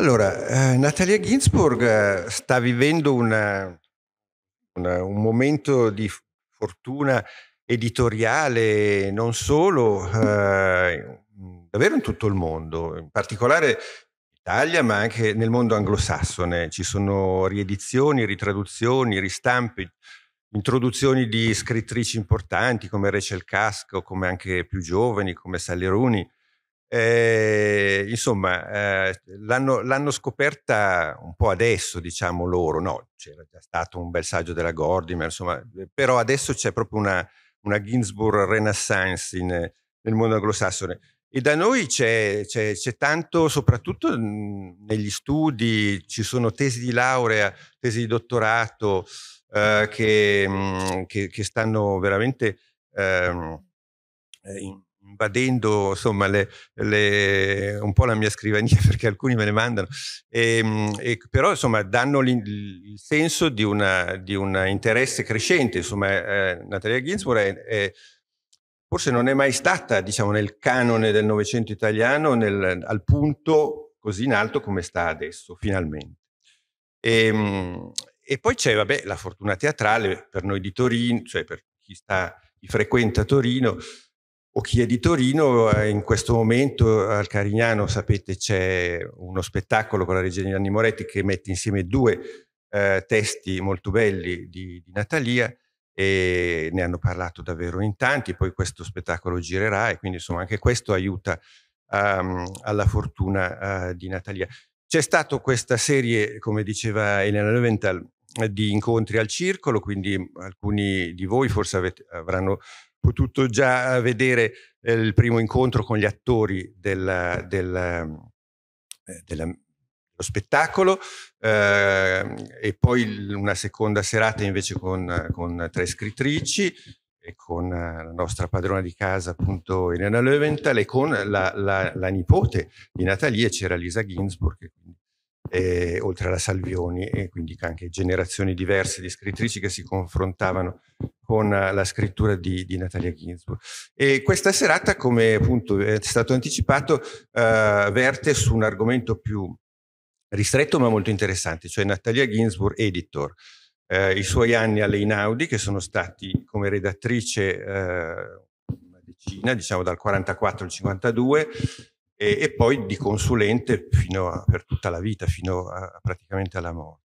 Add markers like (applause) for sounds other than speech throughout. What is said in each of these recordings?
Allora, eh, Natalia Ginsburg eh, sta vivendo una, una, un momento di fortuna editoriale, non solo, eh, davvero in tutto il mondo, in particolare in Italia, ma anche nel mondo anglosassone. Ci sono riedizioni, ritraduzioni, ristampi, introduzioni di scrittrici importanti come Rachel Casco, come anche più giovani, come Sally Rooney. Eh, insomma, eh, l'hanno, l'hanno, scoperta un po' adesso, diciamo loro, no, c'era già stato un bel saggio della Gordimer, insomma, eh, però adesso c'è proprio una, una Ginsburg Renaissance in, nel mondo anglosassone. E da noi c'è, c'è, c'è, tanto, soprattutto mm, negli studi, ci sono tesi di laurea, tesi di dottorato eh, che, mm, che, che, stanno veramente ehm, eh, in, vadendo insomma le, le, un po' la mia scrivania (laughs) perché alcuni me ne mandano, ehm, e, e però insomma danno il senso di, una, di, un interesse crescente. Insomma, eh, Natalia Ginsburg è, è, forse non è mai stata diciamo, nel canone del Novecento italiano nel, al punto così in alto come sta adesso, finalmente. E, ehm, e poi c'è vabbè, la fortuna teatrale per noi di Torino, cioè per chi, sta, chi frequenta Torino o chi è di Torino, eh, in questo momento eh, al Carignano, sapete, c'è uno spettacolo con la regia di Anni Moretti che mette insieme due eh, testi molto belli di, di, Natalia e ne hanno parlato davvero in tanti, poi questo spettacolo girerà e quindi insomma anche questo aiuta um, alla fortuna uh, di Natalia. C'è stata questa serie, come diceva Elena Leventhal, di incontri al circolo, quindi alcuni di voi forse avete, avranno potuto già eh, vedere eh, il primo incontro con gli attori del, del, mm, eh, mm, dello spettacolo eh, e poi una seconda serata invece con, con tre scrittrici e con eh, la nostra padrona di casa appunto Elena Leventhal e con la, la, la nipote di Natalia c'era Lisa Ginsburg che quindi eh, oltre alla Salvioni e quindi anche generazioni diverse di scrittrici che si confrontavano con eh, la scrittura di, di Natalia Ginsburg. E questa serata, come appunto eh, è stato anticipato, eh, verte su un argomento più ristretto ma molto interessante, cioè Natalia Ginsburg, editor. Eh, I suoi anni alle Inaudi, che sono stati come redattrice eh, una decina, diciamo dal 44 al 52, e, e poi di consulente a, per tutta la vita, fino a, praticamente alla morte.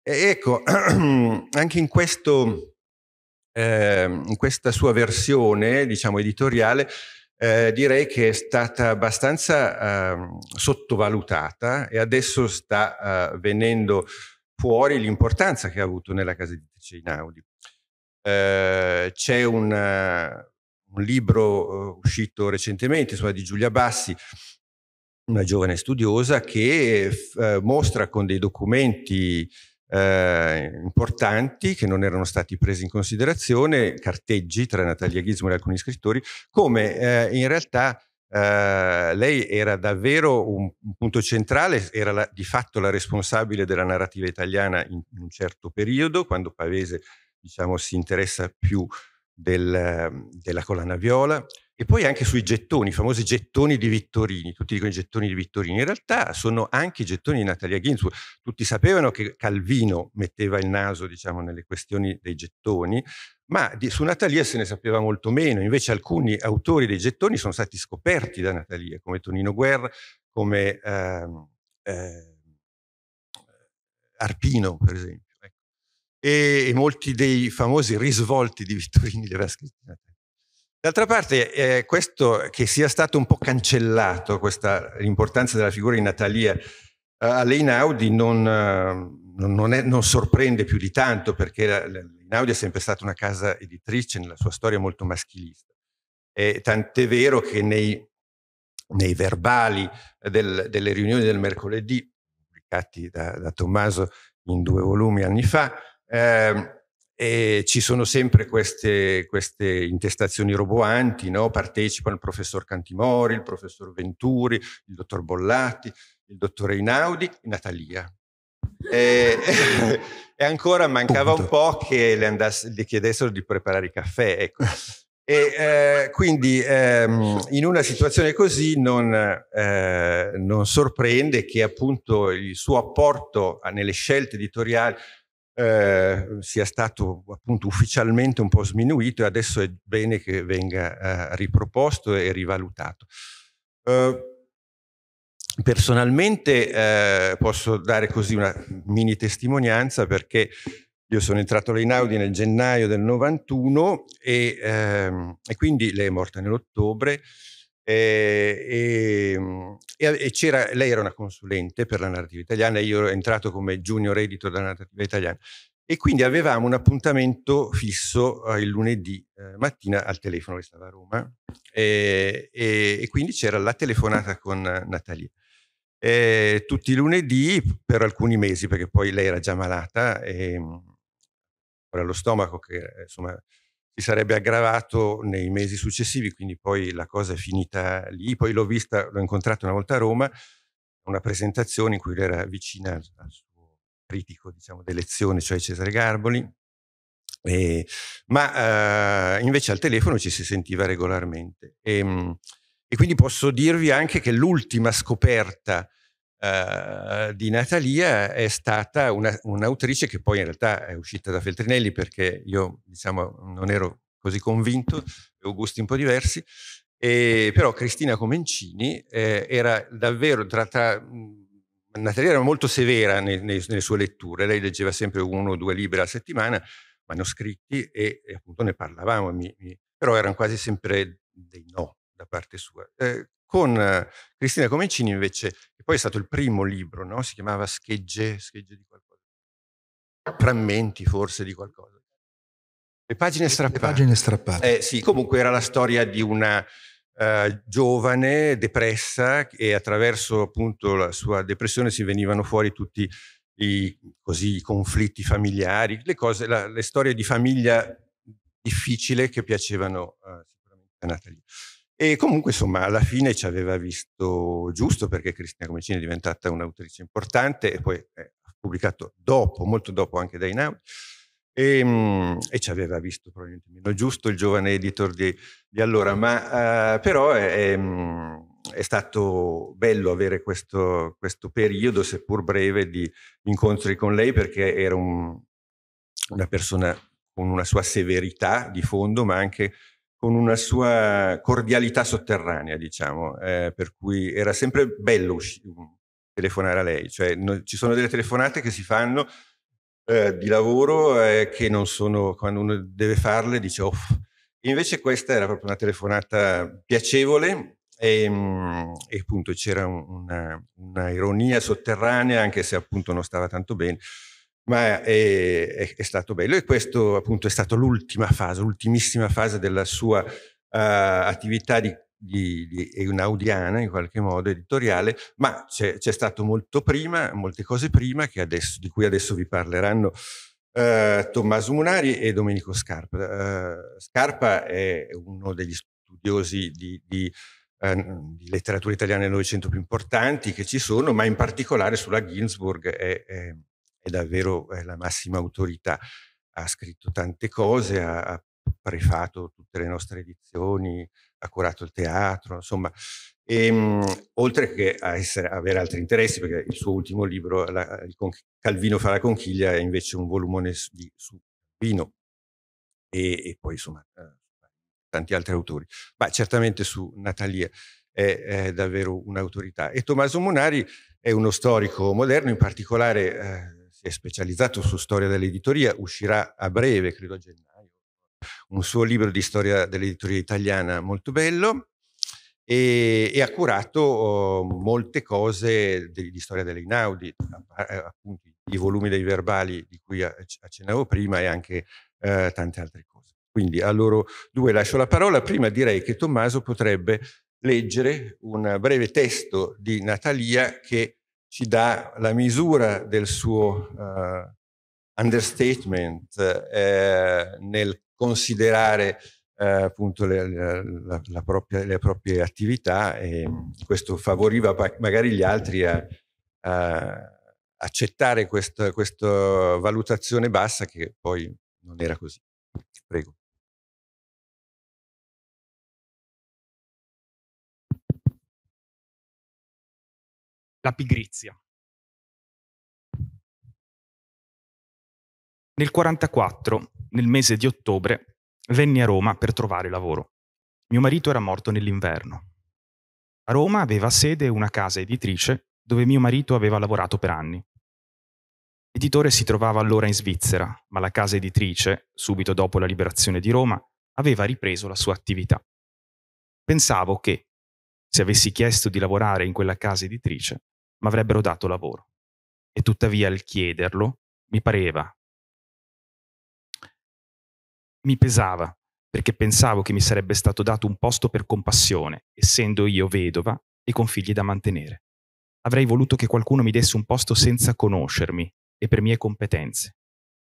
E ecco, (clears throat) anche in, questo, eh, in questa sua versione, diciamo, editoriale, eh, direi che è stata abbastanza eh, sottovalutata e adesso sta eh, venendo fuori l'importanza che ha avuto nella casa editrice Inaudi. Eh, c'è una, un libro eh, uscito recentemente insomma, di Giulia Bassi, una giovane studiosa che eh, mostra con dei documenti eh, importanti che non erano stati presi in considerazione, carteggi tra Natalia Ghismo e alcuni scrittori, come eh, in realtà eh, lei era davvero un, un punto centrale, era la, di fatto la responsabile della narrativa italiana in, in un certo periodo, quando Pavese diciamo, si interessa più del, ehm, della collana viola e poi anche sui gettoni, i famosi gettoni di Vittorini, tutti dicono i gettoni di Vittorini, in realtà sono anche i gettoni di Natalia Ginsburg, tutti sapevano che Calvino metteva il naso diciamo, nelle questioni dei gettoni, ma di, su Natalia se ne sapeva molto meno, invece alcuni autori dei gettoni sono stati scoperti da Natalia, come Tonino Guerra, come ehm, eh, Arpino per esempio e, molti dei famosi risvolti di Vittorini li aveva scritti. D'altra parte, eh, questo che sia stato un po' cancellato, questa, l'importanza della figura di Natalia eh, a Leinaudi non, eh, non, è, non, sorprende più di tanto, perché la, la, Leinaudi è sempre stata una casa editrice nella sua storia molto maschilista. E tant'è vero che nei, nei verbali del, delle riunioni del mercoledì, pubblicati da, da Tommaso in due volumi anni fa, eh, e ci sono sempre queste, queste intestazioni roboanti, no? partecipano il professor Cantimori, il professor Venturi, il dottor Bollati, il dottore Einaudi e Natalia. E, (laughs) e ancora mancava Punto. un po' che le, andasse, le, chiedessero di preparare i caffè. Ecco. E, eh, quindi ehm, in una situazione così non, eh, non sorprende che appunto il suo apporto nelle scelte editoriali eh, sia stato appunto ufficialmente un po' sminuito e adesso è bene che venga eh, riproposto e rivalutato. Eh, personalmente eh, posso dare così una mini testimonianza perché io sono entrato all'Inaudi nel gennaio del 91 e, ehm, e quindi lei è morta nell'ottobre Ehm, e, ehm, e, e c'era, lei era una consulente per la narrativa italiana, io ero entrato come junior editor della narrativa italiana e quindi avevamo un appuntamento fisso eh, il lunedì eh, mattina al telefono che stava a Roma e, eh, e, e quindi c'era la telefonata con Natalia. E, tutti i lunedì per alcuni mesi perché poi lei era già malata e ehm, ora lo stomaco che insomma si sarebbe aggravato nei mesi successivi, quindi poi la cosa è finita lì. Poi l'ho vista, l'ho incontrata una volta a Roma, una presentazione in cui era vicina al, suo critico diciamo, d'elezione, cioè Cesare Garboli, e, ma eh, invece al telefono ci si sentiva regolarmente. E, ehm, e quindi posso dirvi anche che l'ultima scoperta eh, di Natalia è stata una, un'autrice che poi in realtà è uscita da Feltrinelli perché io diciamo non ero così convinto, avevo gusti un po' diversi, e, però Cristina Comencini eh, era davvero tra, tra Natalia era molto severa nei, nei, nelle sue letture, lei leggeva sempre uno o due libri alla settimana, manoscritti, e, e appunto ne parlavamo, mi, mi, però erano quasi sempre dei no da parte sua. Eh, con eh, Cristina Comencini invece, che poi è stato il primo libro, no? si chiamava Schegge, Schegge di qualcosa, frammenti forse di qualcosa. Le pagine strappate. Le pagine strappate. Eh, sì, comunque era la storia di una eh, giovane depressa e attraverso appunto la sua depressione si venivano fuori tutti i, così, i conflitti familiari, le, cose, la, le storie di famiglia difficile che piacevano eh, sicuramente a Natalia. E comunque, insomma, alla fine ci aveva visto giusto perché Cristina Comicini è diventata un'autrice importante e poi eh, ha pubblicato dopo, molto dopo anche da Inaudi. E, ehm, e, ci aveva visto probabilmente meno giusto il giovane editor di, di allora, ma eh, però è, ehm, è, stato bello avere questo, questo, periodo, seppur breve, di incontri con lei perché era un, una persona con una sua severità di fondo, ma anche con una sua cordialità sotterranea, diciamo, eh, per cui era sempre bello usci- mm, telefonare a lei. Cioè, no, ci sono delle telefonate che si fanno eh, di lavoro eh, che non sono, quando uno deve farle, dice off. Invece questa era proprio una telefonata piacevole e, mm, e appunto c'era un, una, una ironia sotterranea, anche se appunto non stava tanto bene ma è, eh, è, è, stato bello e questo appunto è stata l'ultima fase, l'ultimissima fase della sua uh, attività di, di, di eugnaudiana in qualche modo editoriale, ma c'è, c'è, stato molto prima, molte cose prima adesso, di cui adesso vi parleranno uh, Tommaso Munari e Domenico Scarpa. Uh, Scarpa è uno degli studiosi di, di di letteratura italiana del Novecento più importanti che ci sono, ma in particolare sulla Ginsburg è, è, è davvero eh, la massima autorità. Ha scritto tante cose, ha, ha prefato tutte le nostre edizioni, ha curato il teatro, insomma, e, ehm, mh, oltre che a, essere, avere altri interessi, perché il suo ultimo libro, la, Calvino fa la conchiglia, è invece un volumone su, di, su Calvino e, e, poi insomma eh, tanti altri autori, ma certamente su Natalia è, è davvero un'autorità. E Tommaso Monari è uno storico moderno, in particolare... Eh, si è specializzato su storia dell'editoria, uscirà a breve, credo a gennaio, un suo libro di storia dell'editoria italiana molto bello e, e ha curato oh, molte cose di, di storia dell'Inaudi, eh, appunto i volumi dei verbali di cui accennavo prima e anche eh, tante altre cose. Quindi a loro due lascio la parola. Prima direi che Tommaso potrebbe leggere un breve testo di Natalia che ci dà la misura del suo uh, understatement eh, nel considerare eh, appunto le, la, la propria, le, proprie attività e questo favoriva magari gli altri a, a accettare questa valutazione bassa che poi non era così. Prego. la pigrizia. Nel 1944, nel mese di ottobre, venni a Roma per trovare lavoro. Mio marito era morto nell'inverno. A Roma aveva sede una casa editrice dove mio marito aveva lavorato per anni. L'editore si trovava allora in Svizzera, ma la casa editrice, subito dopo la liberazione di Roma, aveva ripreso la sua attività. Pensavo che, se avessi chiesto di lavorare in quella casa editrice, ma avrebbero dato lavoro. E tuttavia il chiederlo mi pareva, mi pesava, perché pensavo che mi sarebbe stato dato un posto per compassione, essendo io vedova e con figli da mantenere. Avrei voluto che qualcuno mi desse un posto senza conoscermi e per mie competenze.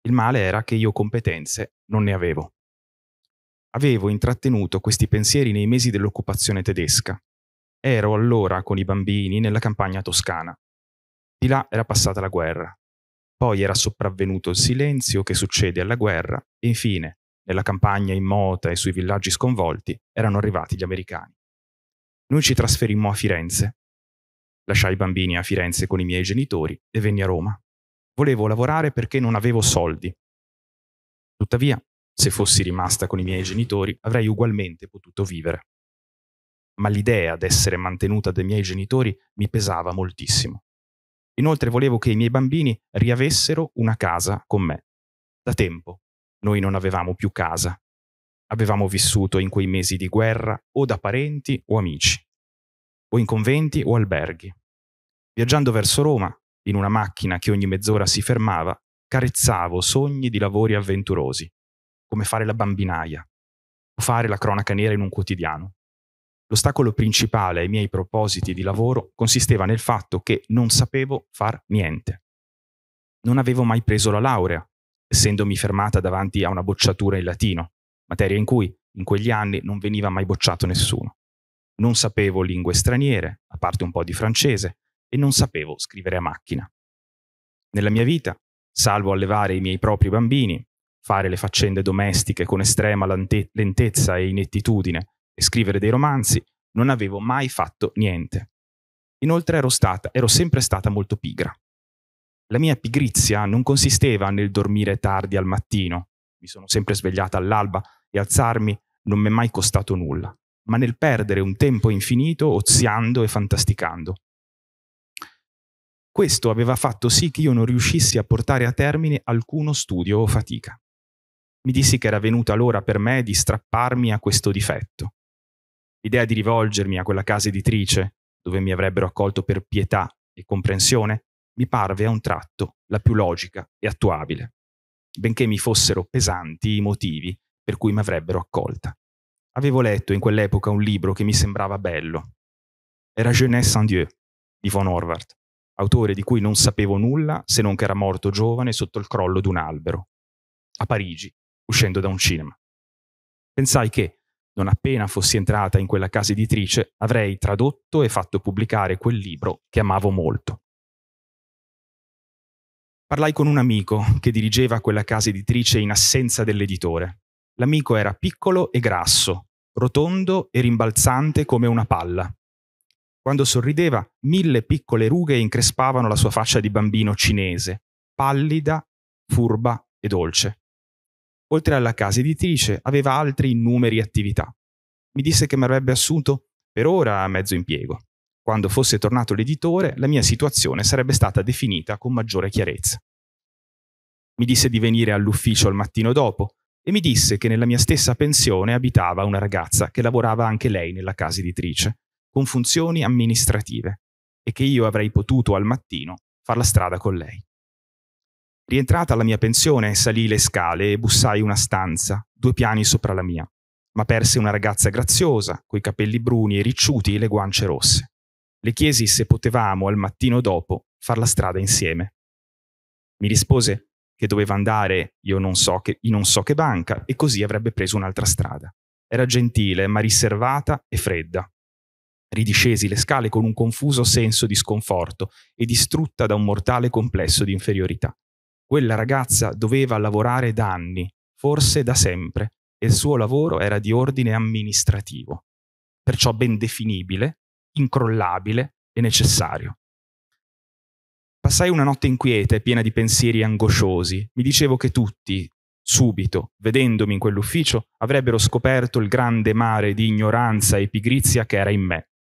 Il male era che io competenze non ne avevo. Avevo intrattenuto questi pensieri nei mesi dell'occupazione tedesca Ero allora con i bambini nella campagna toscana. Di là era passata la guerra. Poi era sopravvenuto il silenzio che succede alla guerra e infine, nella campagna immota e sui villaggi sconvolti, erano arrivati gli americani. Noi ci trasferimmo a Firenze. Lasciai i bambini a Firenze con i miei genitori e venni a Roma. Volevo lavorare perché non avevo soldi. Tuttavia, se fossi rimasta con i miei genitori, avrei ugualmente potuto vivere ma l'idea d'essere mantenuta dai miei genitori mi pesava moltissimo. Inoltre volevo che i miei bambini riavessero una casa con me. Da tempo noi non avevamo più casa. Avevamo vissuto in quei mesi di guerra o da parenti o amici, o in conventi o alberghi. Viaggiando verso Roma, in una macchina che ogni mezz'ora si fermava, carezzavo sogni di lavori avventurosi, come fare la bambinaia o fare la cronaca nera in un quotidiano. L'ostacolo principale ai miei propositi di lavoro consisteva nel fatto che non sapevo far niente. Non avevo mai preso la laurea, essendomi fermata davanti a una bocciatura in latino, materia in cui in quegli anni non veniva mai bocciato nessuno. Non sapevo lingue straniere, a parte un po' di francese, e non sapevo scrivere a macchina. Nella mia vita, salvo allevare i miei propri bambini, fare le faccende domestiche con estrema lentezza e inettitudine e scrivere dei romanzi, non avevo mai fatto niente. Inoltre ero stata, ero sempre stata molto pigra. La mia pigrizia non consisteva nel dormire tardi al mattino, mi sono sempre svegliata all'alba e alzarmi non mi è mai costato nulla, ma nel perdere un tempo infinito oziando e fantasticando. Questo aveva fatto sì che io non riuscissi a portare a termine alcuno studio o fatica. Mi dissi che era venuta l'ora per me di strapparmi a questo difetto, L'idea di rivolgermi a quella casa editrice, dove mi avrebbero accolto per pietà e comprensione, mi parve a un tratto la più logica e attuabile, benché mi fossero pesanti i motivi per cui mi avrebbero accolta. Avevo letto in quell'epoca un libro che mi sembrava bello. Era Jeunesse en Dieu di von Horvath, autore di cui non sapevo nulla se non che era morto giovane sotto il crollo di un albero, a Parigi, uscendo da un cinema. Pensai che, non appena fossi entrata in quella casa editrice, avrei tradotto e fatto pubblicare quel libro che amavo molto. Parlai con un amico che dirigeva quella casa editrice in assenza dell'editore. L'amico era piccolo e grasso, rotondo e rimbalzante come una palla. Quando sorrideva, mille piccole rughe increspavano la sua faccia di bambino cinese, pallida, furba e dolce oltre alla casa editrice, aveva altri numeri attività. Mi disse che mi avrebbe assunto per ora a mezzo impiego. Quando fosse tornato l'editore, la mia situazione sarebbe stata definita con maggiore chiarezza. Mi disse di venire all'ufficio al mattino dopo e mi disse che nella mia stessa pensione abitava una ragazza che lavorava anche lei nella casa editrice, con funzioni amministrative, e che io avrei potuto al mattino far la strada con lei. Rientrata alla mia pensione, salii le scale e bussai una stanza, due piani sopra la mia, ma perse una ragazza graziosa, coi capelli bruni e ricciuti e le guance rosse. Le chiesi se potevamo, al mattino dopo, far la strada insieme. Mi rispose che doveva andare io non so che, non so che banca e così avrebbe preso un'altra strada. Era gentile, ma riservata e fredda. Ridiscesi le scale con un confuso senso di sconforto e distrutta da un mortale complesso di inferiorità. Quella ragazza doveva lavorare da anni, forse da sempre, e il suo lavoro era di ordine amministrativo, perciò ben definibile, incrollabile e necessario. Passai una notte inquieta e piena di pensieri angosciosi. Mi dicevo che tutti, subito, vedendomi in quell'ufficio, avrebbero scoperto il grande mare di ignoranza e pigrizia che era in me.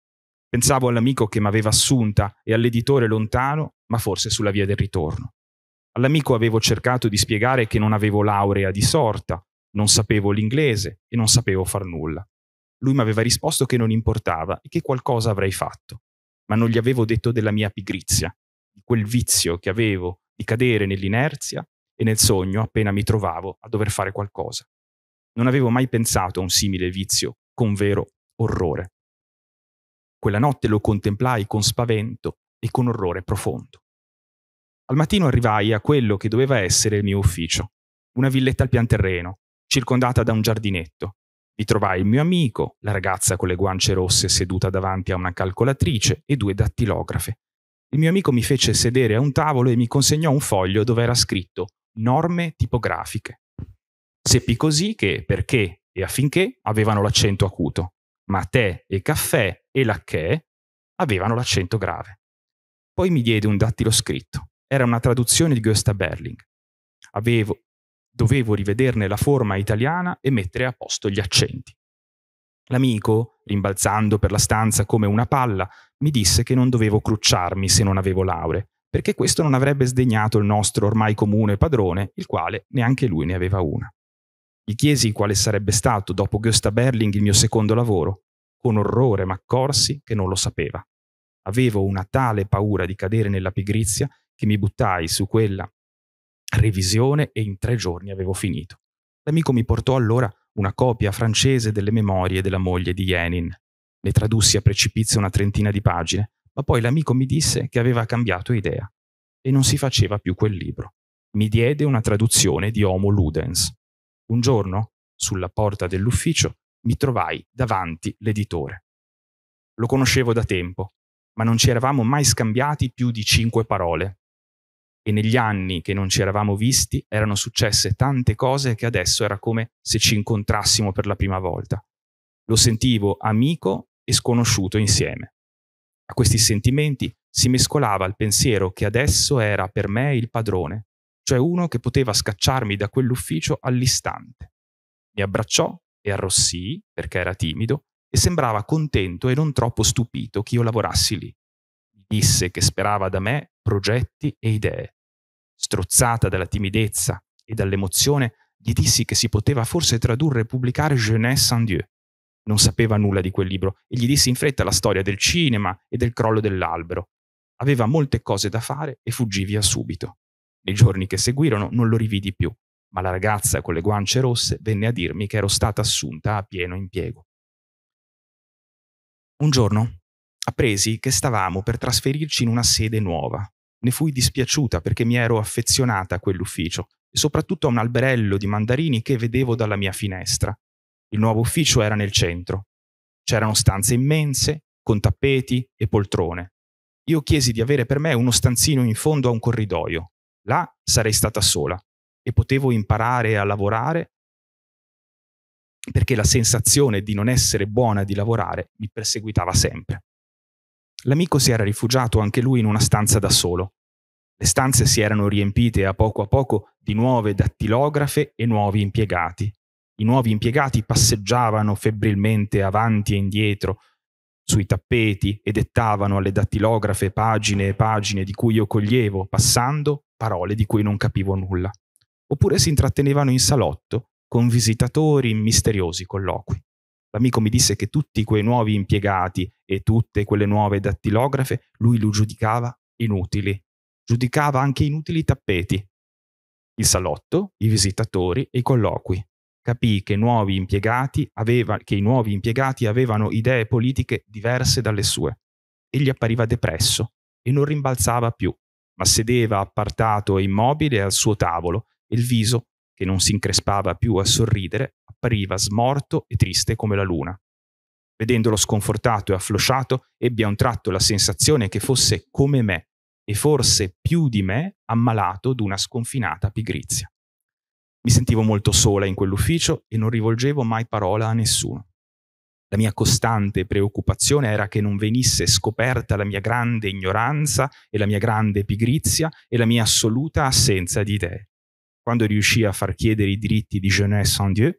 Pensavo all'amico che m'aveva assunta e all'editore lontano, ma forse sulla via del ritorno. All'amico avevo cercato di spiegare che non avevo laurea di sorta, non sapevo l'inglese e non sapevo far nulla. Lui mi aveva risposto che non importava e che qualcosa avrei fatto, ma non gli avevo detto della mia pigrizia, di quel vizio che avevo di cadere nell'inerzia e nel sogno appena mi trovavo a dover fare qualcosa. Non avevo mai pensato a un simile vizio con vero orrore. Quella notte lo contemplai con spavento e con orrore profondo. Al mattino arrivai a quello che doveva essere il mio ufficio, una villetta al pian terreno, circondata da un giardinetto. Vi trovai il mio amico, la ragazza con le guance rosse seduta davanti a una calcolatrice e due dattilografe. Il mio amico mi fece sedere a un tavolo e mi consegnò un foglio dove era scritto norme tipografiche. Seppi così che perché e affinché avevano l'accento acuto, ma tè e caffè e lacchè avevano l'accento grave. Poi mi diede un dattilo scritto. Era una traduzione di Gösta Berling. Avevo, dovevo rivederne la forma italiana e mettere a posto gli accenti. L'amico, rimbalzando per la stanza come una palla, mi disse che non dovevo crucciarmi se non avevo lauree, perché questo non avrebbe sdegnato il nostro ormai comune padrone, il quale neanche lui ne aveva una. Gli chiesi quale sarebbe stato, dopo Gösta Berling, il mio secondo lavoro. Con orrore m'accorsi che non lo sapeva. Avevo una tale paura di cadere nella pigrizia che mi buttai su quella revisione e in tre giorni avevo finito. L'amico mi portò allora una copia francese delle memorie della moglie di Jenin. Ne tradussi a precipizio una trentina di pagine, ma poi l'amico mi disse che aveva cambiato idea e non si faceva più quel libro. Mi diede una traduzione di Homo Ludens. Un giorno, sulla porta dell'ufficio, mi trovai davanti l'editore. Lo conoscevo da tempo, ma non ci eravamo mai scambiati più di cinque parole. E negli anni che non ci eravamo visti erano successe tante cose che adesso era come se ci incontrassimo per la prima volta. Lo sentivo amico e sconosciuto insieme. A questi sentimenti si mescolava il pensiero che adesso era per me il padrone, cioè uno che poteva scacciarmi da quell'ufficio all'istante. Mi abbracciò e arrossì, perché era timido e sembrava contento e non troppo stupito che io lavorassi lì. Mi disse che sperava da me progetti e idee. Strozzata dalla timidezza e dall'emozione, gli dissi che si poteva forse tradurre e pubblicare Jeunesse sans Dieu. Non sapeva nulla di quel libro e gli dissi in fretta la storia del cinema e del crollo dell'albero. Aveva molte cose da fare e fuggì via subito. Nei giorni che seguirono non lo rividi più, ma la ragazza con le guance rosse venne a dirmi che ero stata assunta a pieno impiego. Un giorno appresi che stavamo per trasferirci in una sede nuova. Ne fui dispiaciuta perché mi ero affezionata a quell'ufficio e soprattutto a un alberello di mandarini che vedevo dalla mia finestra. Il nuovo ufficio era nel centro. C'erano stanze immense, con tappeti e poltrone. Io chiesi di avere per me uno stanzino in fondo a un corridoio. Là sarei stata sola e potevo imparare a lavorare perché la sensazione di non essere buona di lavorare mi perseguitava sempre. L'amico si era rifugiato anche lui in una stanza da solo. Le stanze si erano riempite a poco a poco di nuove dattilografe e nuovi impiegati. I nuovi impiegati passeggiavano febbrilmente avanti e indietro sui tappeti e dettavano alle dattilografe pagine e pagine di cui io coglievo, passando, parole di cui non capivo nulla. Oppure si intrattenevano in salotto con visitatori in misteriosi colloqui. L'amico mi disse che tutti quei nuovi impiegati e tutte quelle nuove dattilografe lui lo giudicava inutili. Giudicava anche inutili i tappeti. Il salotto, i visitatori e i colloqui. Capì che, nuovi aveva, che i nuovi impiegati avevano idee politiche diverse dalle sue. Egli appariva depresso e non rimbalzava più, ma sedeva appartato e immobile al suo tavolo e il viso che non si increspava più a sorridere, appariva smorto e triste come la luna. Vedendolo sconfortato e afflosciato, ebbi a un tratto la sensazione che fosse come me, e forse più di me, ammalato d'una sconfinata pigrizia. Mi sentivo molto sola in quell'ufficio e non rivolgevo mai parola a nessuno. La mia costante preoccupazione era che non venisse scoperta la mia grande ignoranza e la mia grande pigrizia e la mia assoluta assenza di idee. Quando riuscì a far chiedere i diritti di Jeunesse sans Dieu,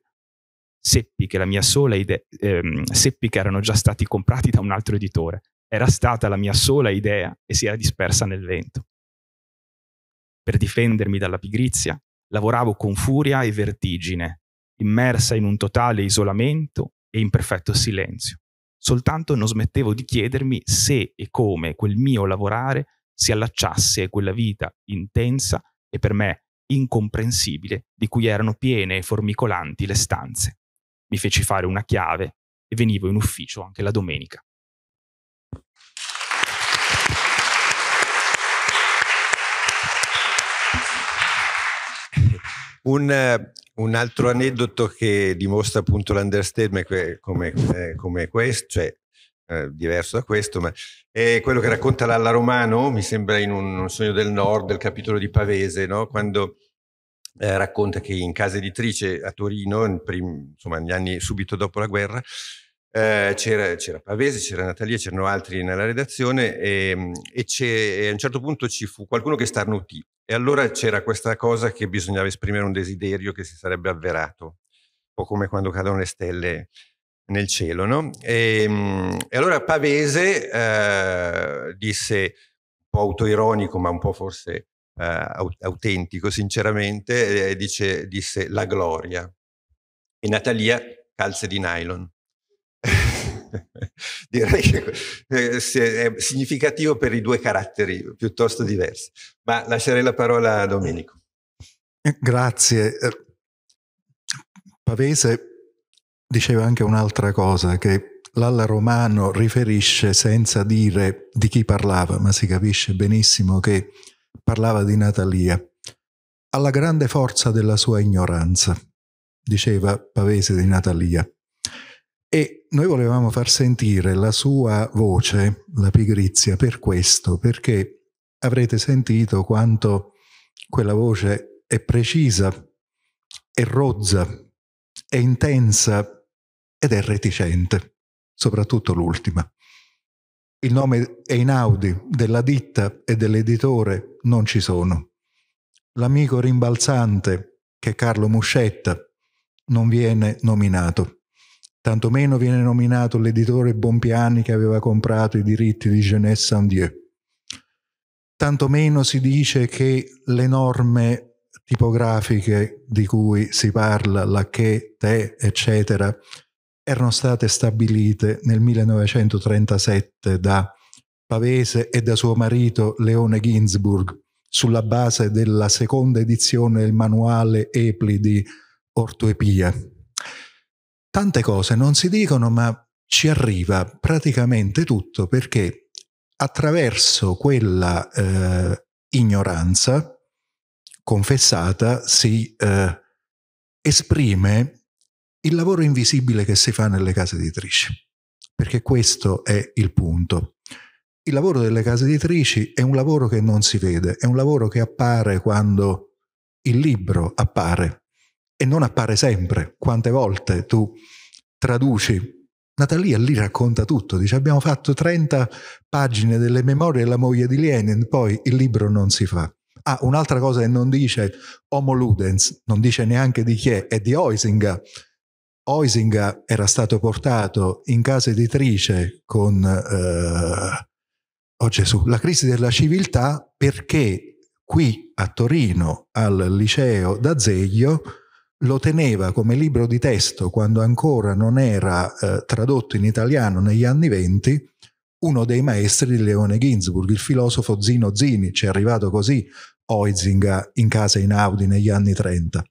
seppi che la mia sola idea, ehm, seppi che erano già stati comprati da un altro editore. Era stata la mia sola idea e si era dispersa nel vento. Per difendermi dalla pigrizia, lavoravo con furia e vertigine, immersa in un totale isolamento e in perfetto silenzio. Soltanto non smettevo di chiedermi se e come quel mio lavorare si allacciasse a quella vita intensa e per me incomprensibile di cui erano piene e formicolanti le stanze. Mi feci fare una chiave e venivo in ufficio anche la domenica. Un, eh, un altro aneddoto che dimostra appunto l'understatement come, eh, come questo, cioè eh, diverso da questo, ma è quello che racconta l'Alla Romano, mi sembra in un, un sogno del nord, del capitolo di Pavese, no? quando eh, racconta che in casa editrice a Torino, prim, insomma negli anni subito dopo la guerra, eh, c'era, Pavese, c'era Natalia, c'erano altri nella redazione ehm, e, e, e, a un certo punto ci fu qualcuno che starnutì e allora c'era questa cosa che bisognava esprimere un desiderio che si sarebbe avverato, un po' come quando cadono le stelle nel cielo. No? E, ehm, e, allora Pavese eh, disse, un po' autoironico, ma un po' forse eh, autentico, sinceramente, eh, dice, disse la gloria. E Natalia calze di nylon. (laughs) Direi che eh, è significativo per i due caratteri piuttosto diversi. Ma lascerei la parola a Domenico. Eh, grazie. Eh, Pavese diceva anche un'altra cosa, che l'Alla Romano riferisce senza dire di chi parlava, ma si capisce benissimo che parlava di Natalia, alla grande forza della sua ignoranza, diceva Pavese di Natalia. E noi volevamo far sentire la sua voce, la pigrizia, per questo, perché avrete sentito quanto quella voce è precisa, è rozza, è intensa, ed è reticente, soprattutto l'ultima. Il nome Einaudi della ditta e dell'editore non ci sono. L'amico rimbalzante, che è Carlo Muscetta, non viene nominato. Tantomeno viene nominato l'editore Bompiani che aveva comprato i diritti di Jeunesse Saint Sandieu. Tantomeno si dice che le norme tipografiche di cui si parla, la che, te, eccetera, erano state stabilite nel 1937 da Pavese e da suo marito Leone Ginsburg sulla base della seconda edizione del manuale Epli di ortoepia. Tante cose non si dicono, ma ci arriva praticamente tutto perché attraverso quella eh, ignoranza confessata si eh, esprime il lavoro invisibile che si fa nelle case editrici, perché questo è il punto. Il lavoro delle case editrici è un lavoro che non si vede, è un lavoro che appare quando il libro appare e non appare sempre. Quante volte tu traduci Natalia lì racconta tutto, dice abbiamo fatto 30 pagine delle memorie della moglie di Lenin, poi il libro non si fa. Ah, un'altra cosa che non dice Homo Ludens, non dice neanche di chi è, è di Oisinga, Oisinga era stato portato in casa editrice con eh, oh Gesù, la crisi della civiltà perché qui a Torino al liceo da Zeglio, lo teneva come libro di testo quando ancora non era eh, tradotto in italiano negli anni venti uno dei maestri di Leone Ginsburg, il filosofo Zino Zini, ci è arrivato così Oizinga in casa in Audi negli anni 30.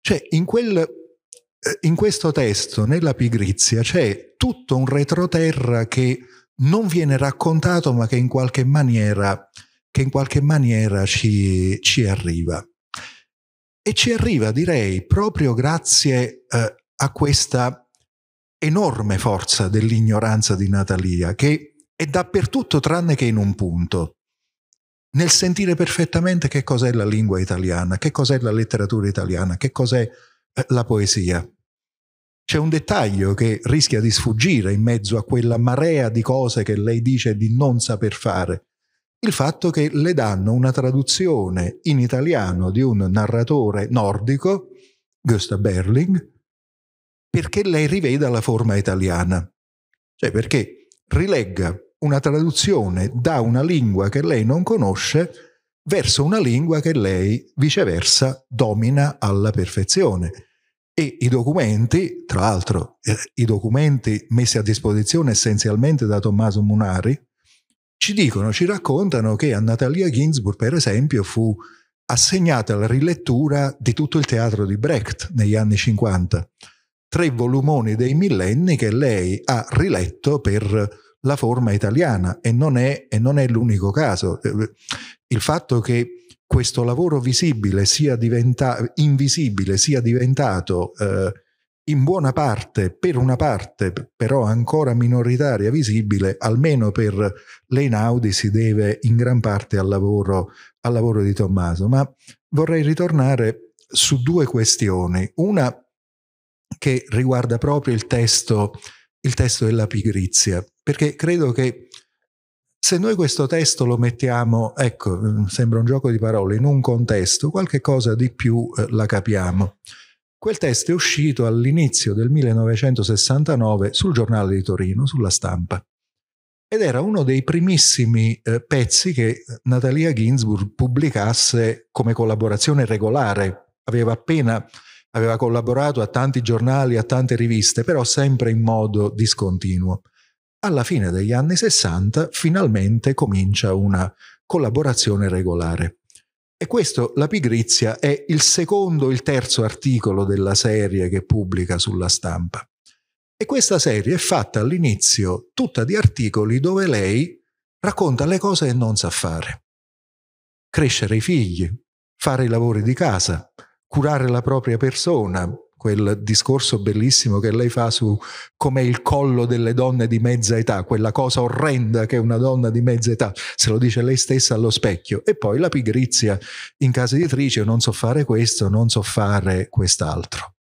Cioè, in quel eh, in questo testo, nella pigrizia, c'è tutto un retroterra che non viene raccontato ma che in qualche maniera, in qualche maniera ci, ci, arriva. E ci arriva, direi, proprio grazie eh, a questa enorme forza dell'ignoranza di Natalia, che è dappertutto tranne che in un punto, nel sentire perfettamente che cos'è la lingua italiana, che cos'è la letteratura italiana, che cos'è la poesia. C'è un dettaglio che rischia di sfuggire in mezzo a quella marea di cose che lei dice di non saper fare. Il fatto che le danno una traduzione in italiano di un narratore nordico, Gösta Berling, perché lei riveda la forma italiana. Cioè perché rilegga una traduzione da una lingua che lei non conosce verso una lingua che lei viceversa domina alla perfezione e i documenti, tra l'altro eh, i documenti messi a disposizione essenzialmente da Tommaso Munari, ci dicono, ci raccontano che a Natalia Ginsburg, per esempio, fu assegnata la rilettura di tutto il teatro di Brecht negli anni 50, tre volumoni dei millenni che lei ha riletto per la forma italiana e non è, e non è l'unico caso. Eh, il fatto che questo lavoro visibile sia diventa, invisibile sia diventato eh, in buona parte, per una parte però ancora minoritaria visibile, almeno per l'Einaudi si deve in gran parte al lavoro, al lavoro di Tommaso. Ma vorrei ritornare su due questioni. Una che riguarda proprio il testo, il testo della pigrizia, perché credo che se noi questo testo lo mettiamo, ecco, mm, sembra un gioco di parole, in un contesto, qualche cosa di più eh, la capiamo. Quel testo è uscito all'inizio del 1969 sul giornale di Torino, sulla stampa, ed era uno dei primissimi eh, pezzi che eh, Natalia Ginsburg pubblicasse come collaborazione regolare. Aveva appena aveva collaborato a tanti giornali, a tante riviste, però sempre in modo discontinuo alla fine degli anni 60 finalmente comincia una collaborazione regolare. E questo, La pigrizia, è il secondo o il terzo articolo della serie che pubblica sulla stampa. E questa serie è fatta all'inizio tutta di articoli dove lei racconta le cose che non sa fare. Crescere i figli, fare i lavori di casa, curare la propria persona, quel discorso bellissimo che lei fa su com'è il collo delle donne di mezza età, quella cosa orrenda che è una donna di mezza età, se lo dice lei stessa allo specchio. E poi la pigrizia in casa editrice, non so fare questo, non so fare quest'altro.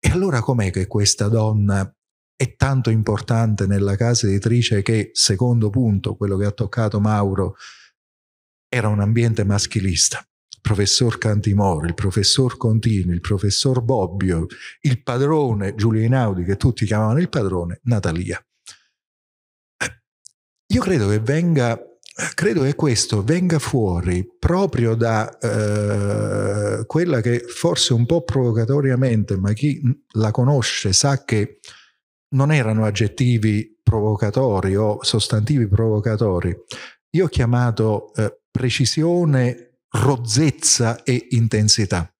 E allora com'è che questa donna è tanto importante nella casa editrice che, secondo punto, quello che ha toccato Mauro, era un ambiente maschilista? professor Cantimore, il professor Contini, il professor Bobbio, il padrone Giulio Inaudi, che tutti chiamavano il padrone, Natalia. Eh, io credo che venga credo che questo venga fuori proprio da eh, quella che forse un po' provocatoriamente, ma chi la conosce sa che non erano aggettivi provocatori o sostantivi provocatori. Io ho chiamato eh, precisione rozzezza e intensità.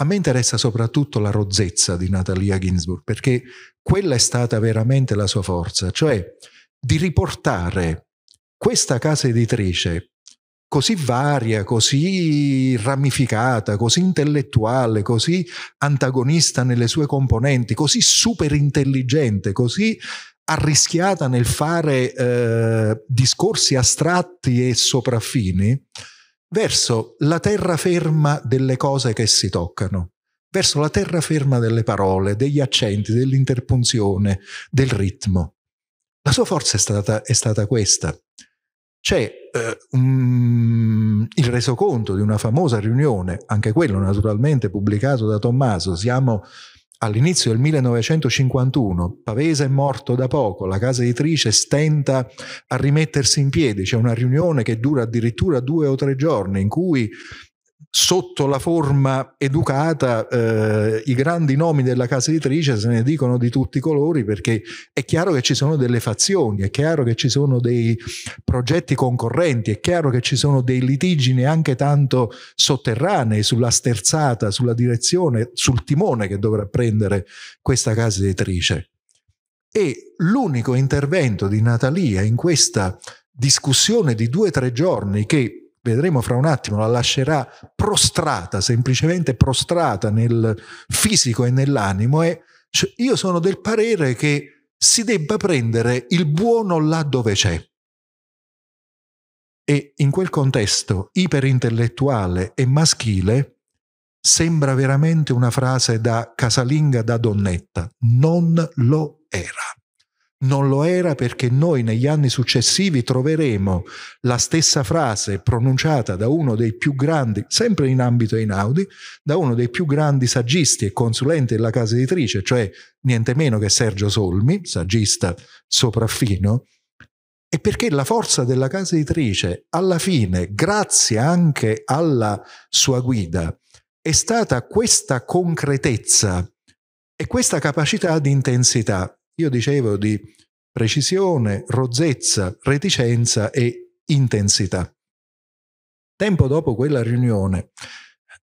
A me interessa soprattutto la rozzezza di Natalia Ginsburg, perché quella è stata veramente la sua forza, cioè di riportare questa casa editrice così varia, così ramificata, così intellettuale, così antagonista nelle sue componenti, così super intelligente, così arrischiata nel fare eh, discorsi astratti e sopraffini, verso la terraferma delle cose che si toccano, verso la terraferma delle parole, degli accenti, dell'interpunzione, del ritmo. La sua forza è stata, è stata questa. C'è eh, um, il resoconto di una famosa riunione, anche quello naturalmente pubblicato da Tommaso, siamo All'inizio del 1951, Pavese è morto da poco, la casa editrice stenta a rimettersi in piedi, c'è una riunione che dura addirittura due o tre giorni in cui sotto la forma educata eh, i grandi nomi della casa editrice se ne dicono di tutti i colori perché è chiaro che ci sono delle fazioni, è chiaro che ci sono dei progetti concorrenti, è chiaro che ci sono dei litigi neanche tanto sotterranei sulla sterzata, sulla direzione, sul timone che dovrà prendere questa casa editrice. E l'unico intervento di Natalia in questa discussione di due o tre giorni che vedremo fra un attimo, la lascerà prostrata, semplicemente prostrata nel fisico e nell'animo. E io sono del parere che si debba prendere il buono là dove c'è. E in quel contesto iperintellettuale e maschile sembra veramente una frase da casalinga da donnetta. Non lo era non lo era perché noi negli anni successivi troveremo la stessa frase pronunciata da uno dei più grandi, sempre in ambito Einaudi, da uno dei più grandi saggisti e consulenti della casa editrice, cioè niente meno che Sergio Solmi, saggista sopraffino, e perché la forza della casa editrice, alla fine, grazie anche alla sua guida, è stata questa concretezza e questa capacità di intensità io dicevo di precisione, rozzezza, reticenza e intensità. Tempo dopo quella riunione,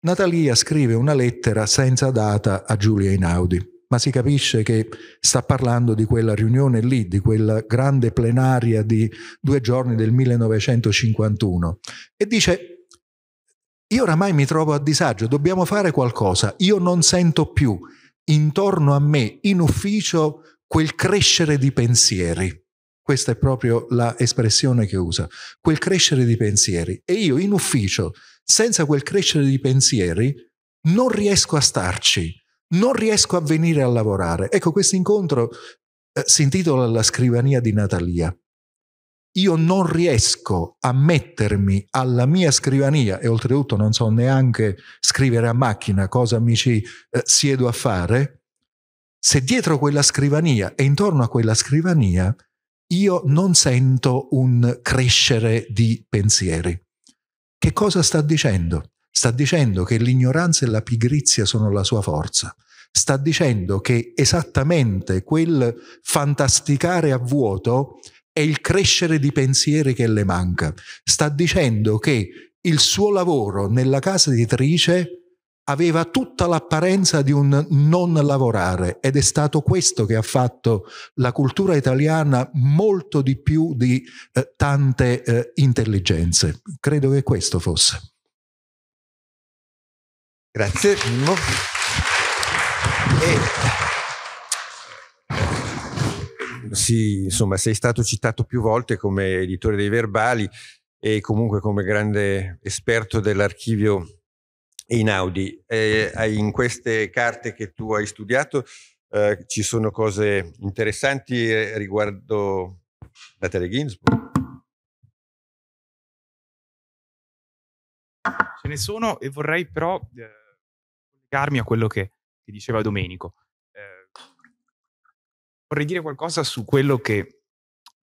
Natalia scrive una lettera senza data a Giulia Inaudi ma si capisce che sta parlando di quella riunione lì, di quella grande plenaria di due giorni del 1951 e dice io oramai mi trovo a disagio, dobbiamo fare qualcosa, io non sento più intorno a me, in ufficio, quel crescere di pensieri. Questa è proprio l'espressione che usa, quel crescere di pensieri. E io in ufficio, senza quel crescere di pensieri, non riesco a starci, non riesco a venire a lavorare. Ecco, questo incontro eh, si intitola La scrivania di Natalia. Io non riesco a mettermi alla mia scrivania e oltretutto non so neanche scrivere a macchina cosa mi ci eh, siedo a fare se dietro quella scrivania e intorno a quella scrivania io non sento un crescere di pensieri. Che cosa sta dicendo? Sta dicendo che l'ignoranza e la pigrizia sono la sua forza. Sta dicendo che esattamente quel fantasticare a vuoto è il crescere di pensieri che le manca. Sta dicendo che il suo lavoro nella casa editrice aveva tutta l'apparenza di un non lavorare ed è stato questo che ha fatto la cultura italiana molto di più di eh, tante eh, intelligenze. Credo che questo fosse. Grazie E... Sì, insomma, sei stato citato più volte come editore dei verbali e comunque come grande esperto dell'archivio Einaudi, eh, in queste carte che tu hai studiato eh, ci sono cose interessanti riguardo Natalia Ginsburg. Ce ne sono e vorrei però eh, a quello che, che diceva Domenico. Eh, vorrei dire qualcosa su quello che,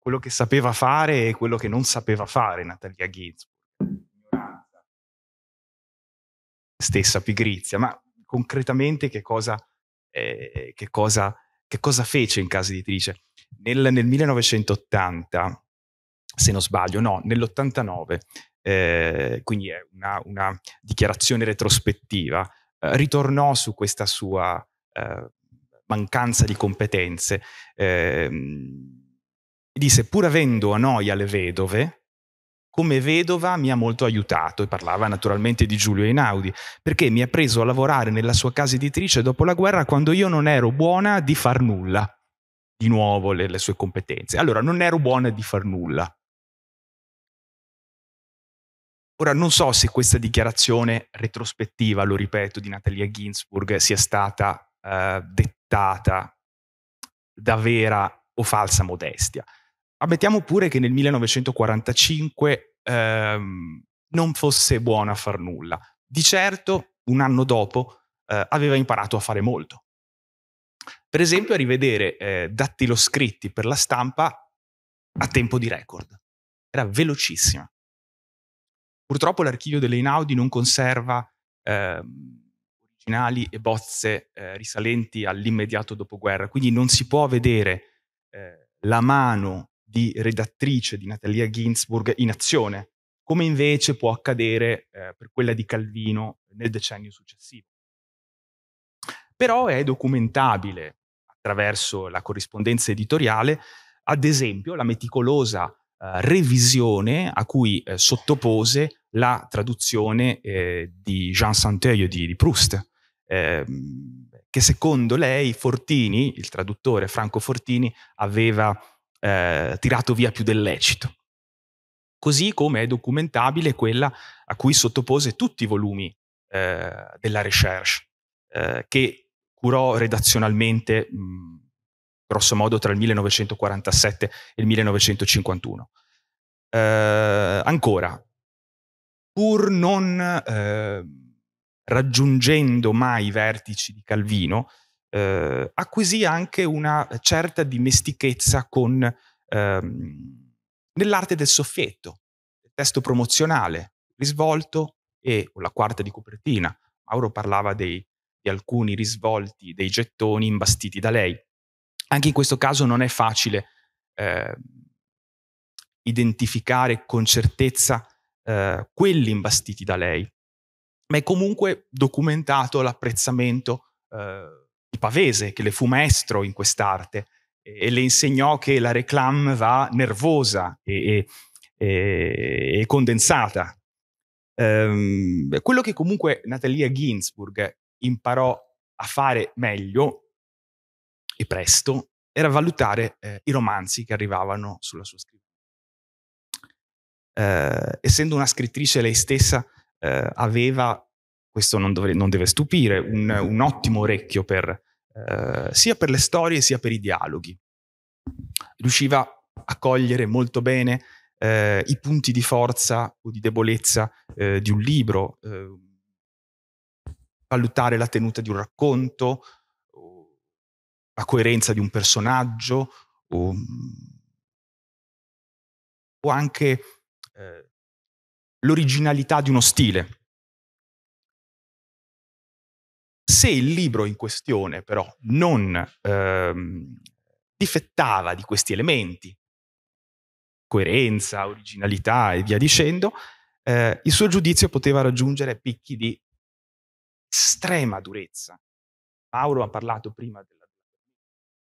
quello che sapeva fare e quello che non sapeva fare Natalia Ginsburg stessa pigrizia, ma concretamente che cosa, eh, che cosa, che cosa fece in casa editrice? Nel, nel 1980, se non sbaglio, no, nell'89, eh, quindi è una, una dichiarazione retrospettiva, eh, ritornò su questa sua eh, mancanza di competenze. Ehm, e disse, pur avendo a noia le vedove, come vedova mi ha molto aiutato e parlava naturalmente di Giulio Einaudi, perché mi ha preso a lavorare nella sua casa editrice dopo la guerra quando io non ero buona di far nulla. Di nuovo le, le sue competenze. Allora, non ero buona di far nulla. Ora non so se questa dichiarazione retrospettiva, lo ripeto, di Natalia Ginsburg sia stata eh, dettata da vera o falsa modestia. Ammettiamo pure che nel 1945 ehm, non fosse buona a far nulla. Di certo, un anno dopo, eh, aveva imparato a fare molto. Per esempio, a rivedere eh, scritti per la stampa a tempo di record. Era velocissima. Purtroppo l'archivio delle Inaudi non conserva eh, originali e bozze eh, risalenti all'immediato dopoguerra, quindi non si può vedere eh, la mano di redattrice di Natalia Ginsburg in azione, come invece può accadere eh, per quella di Calvino nel decennio successivo. Però è documentabile attraverso la corrispondenza editoriale, ad esempio, la meticolosa eh, revisione a cui eh, sottopose la traduzione eh, di Jean Santeuil di, di Proust, ehm, che secondo lei Fortini, il traduttore Franco Fortini, aveva eh, tirato via più del lecito. Così come è documentabile quella a cui sottopose tutti i volumi eh, della recherche, eh, che curò redazionalmente mh, mm, grosso modo tra il 1947 e il 1951. Eh, ancora, pur non eh, raggiungendo mai i vertici di Calvino, eh, acquisì anche una certa dimestichezza con, ehm, nell'arte del soffietto, il testo promozionale, risvolto e la quarta di copertina. Mauro parlava dei, di alcuni risvolti dei gettoni imbastiti da lei. Anche in questo caso non è facile eh, identificare con certezza eh, quelli imbastiti da lei, ma è comunque documentato l'apprezzamento eh, di Pavese, che le fu maestro in quest'arte, e, e le insegnò che la reclame va nervosa e, e condensata. Ehm, quello che comunque Natalia Ginsburg imparò a fare meglio e presto era valutare eh, i romanzi che arrivavano sulla sua scrittura. Eh, essendo una scrittrice lei stessa eh, aveva questo non, dovre- non deve stupire, un, mm-hmm. un ottimo orecchio per, eh, sia per le storie sia per i dialoghi. Riusciva a cogliere molto bene eh, i punti di forza o di debolezza eh, di un libro, eh, valutare la tenuta di un racconto, la coerenza di un personaggio o, mm, o anche eh, l'originalità di uno stile Se il libro in questione però non ehm, difettava di questi elementi, coerenza, originalità e via dicendo, eh, il suo giudizio poteva raggiungere picchi di estrema durezza. Mauro ha parlato prima della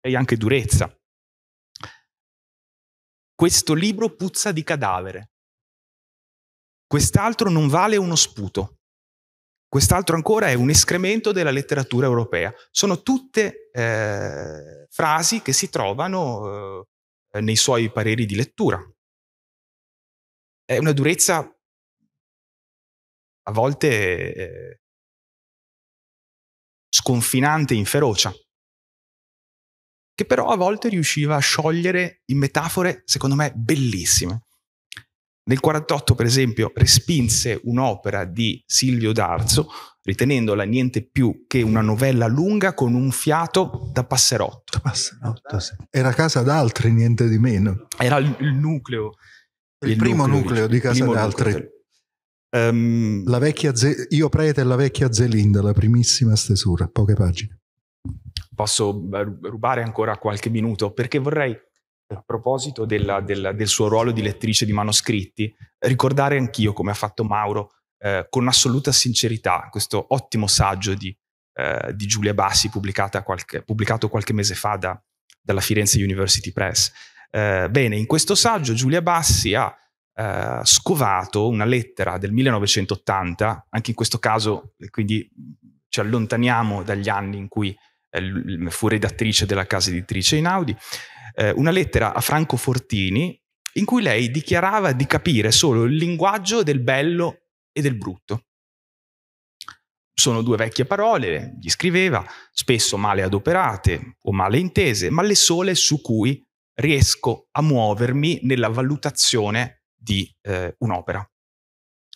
e anche durezza. Questo libro puzza di cadavere. Quest'altro non vale uno sputo. Quest'altro ancora è un escremento della letteratura europea. Sono tutte eh, frasi che si trovano eh, nei suoi pareri di lettura. È una durezza a volte eh, sconfinante in ferocia, che però a volte riusciva a sciogliere in metafore, secondo me, bellissime. Nel 1948, per esempio, respinse un'opera di Silvio D'Arzo, ritenendola niente più che una novella lunga con un fiato da passerotto. Da passerotto sì. Era casa d'altri, niente di meno. Era il, il nucleo. Il, il primo nucleo, nucleo di casa d'altri. Um, la vecchia Ze- Io prete la vecchia Zelinda, la primissima stesura, poche pagine. Posso eh, rubare ancora qualche minuto perché vorrei a proposito della, della, del suo ruolo di lettrice di manoscritti, ricordare anch'io, come ha fatto Mauro, eh, con assoluta sincerità, questo ottimo saggio di, eh, di Giulia Bassi qualche, pubblicato qualche mese fa da, dalla Firenze University Press. Eh, bene, in questo saggio Giulia Bassi ha eh, scovato una lettera del 1980, anche in questo caso quindi ci allontaniamo dagli anni in cui eh, fu redattrice della casa editrice Inaudi, eh, una lettera a Franco Fortini in cui lei dichiarava di capire solo il linguaggio del bello e del brutto. Sono due vecchie parole, gli scriveva, spesso male adoperate o male intese, ma le sole su cui riesco a muovermi nella valutazione di eh, un'opera.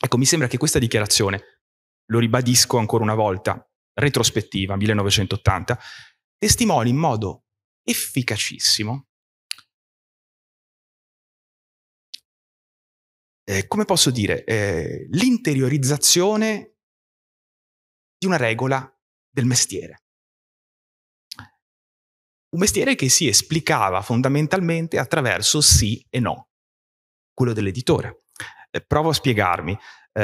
Ecco, mi sembra che questa dichiarazione, lo ribadisco ancora una volta, retrospettiva 1980, testimoni in modo efficacissimo. Eh, come posso dire? Eh, l'interiorizzazione di una regola del mestiere. Un mestiere che si esplicava fondamentalmente attraverso sì e no, quello dell'editore. Eh, provo a spiegarmi. Eh,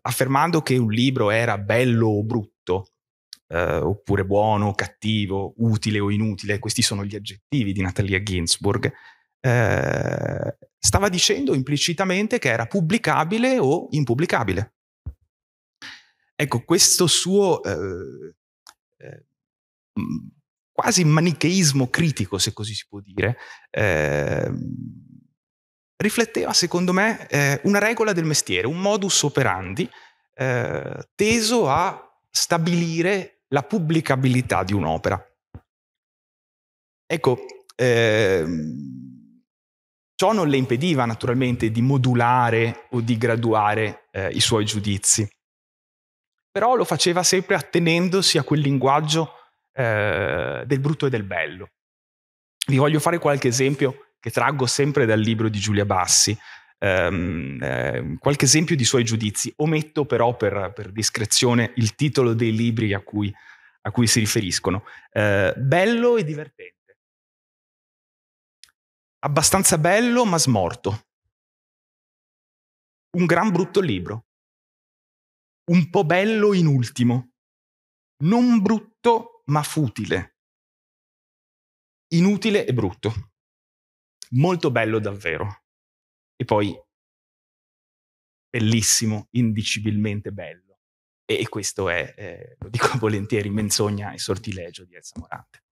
affermando che un libro era bello o brutto, eh, oppure buono, cattivo, utile o inutile, questi sono gli aggettivi di Natalia Ginsburg, eh, stava dicendo implicitamente che era pubblicabile o impubblicabile. Ecco, questo suo eh, eh quasi manicheismo critico, se così si può dire, ehm, rifletteva, secondo me, eh, una regola del mestiere, un modus operandi eh, teso a stabilire la pubblicabilità di un'opera. Ecco, eh, ciò non le impediva naturalmente di modulare o di graduare eh, i suoi giudizi, però lo faceva sempre attenendosi a quel linguaggio eh, del brutto e del bello. Vi voglio fare qualche esempio che traggo sempre dal libro di Giulia Bassi, ehm, eh, qualche esempio di suoi giudizi. Ometto però per, per discrezione il titolo dei libri a cui, a cui si riferiscono. Eh, bello e divertente. Abbastanza bello ma smorto. Un gran brutto libro. Un po' bello in ultimo. Non brutto ma futile. Inutile e brutto. Molto bello davvero e poi bellissimo, indicibilmente bello. E, e questo è, eh, lo dico (laughs) volentieri, menzogna e sortilegio di Elsa Morante.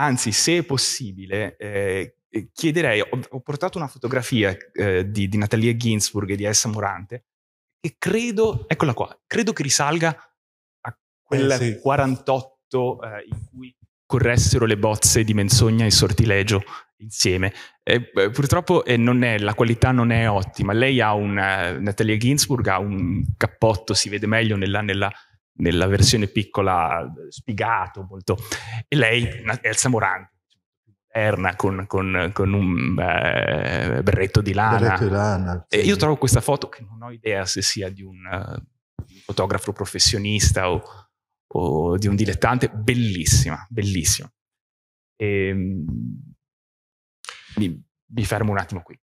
Anzi, se è possibile, eh, eh, chiederei, ho, ho, portato una fotografia eh, di, di Natalia Ginsburg e di Elsa Morante, e credo, eccola qua, credo che risalga a quel eh, sì. 48 eh, in cui corressero le bozze di menzogna e sortilegio insieme. E, purtroppo eh, è, la qualità non è ottima. Lei ha un, eh, Natalia Ginsburg ha un cappotto, si vede meglio nella, nella, nella versione piccola, spigato molto. E lei è Elsa Morante, moderna, con, con, con un eh, berretto di lana. Berretto di lana sì. io trovo questa foto che non ho idea se sia di un, uh, un fotografo professionista o, o, di un dilettante, bellissima, bellissima. E, ehm, mi, mi fermo un attimo qui.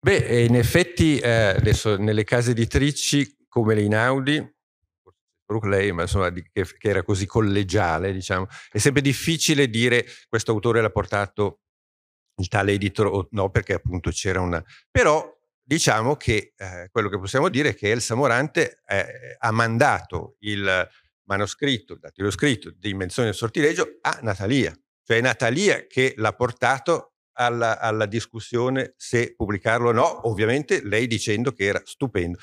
Beh, eh, in effetti eh, adesso nelle case editrici come le Inaudi, Brookley, ma insomma, che, che, era così collegiale, diciamo, è sempre difficile dire questo autore l'ha portato il tale editore o no, perché appunto c'era una... Però diciamo che eh, quello che possiamo dire è che Elsa Morante eh, ha mandato il manoscritto, il datilo scritto di Menzione e Sortilegio a Natalia. Cioè è Natalia che l'ha portato alla, alla discussione se pubblicarlo o no, ovviamente lei dicendo che era stupendo.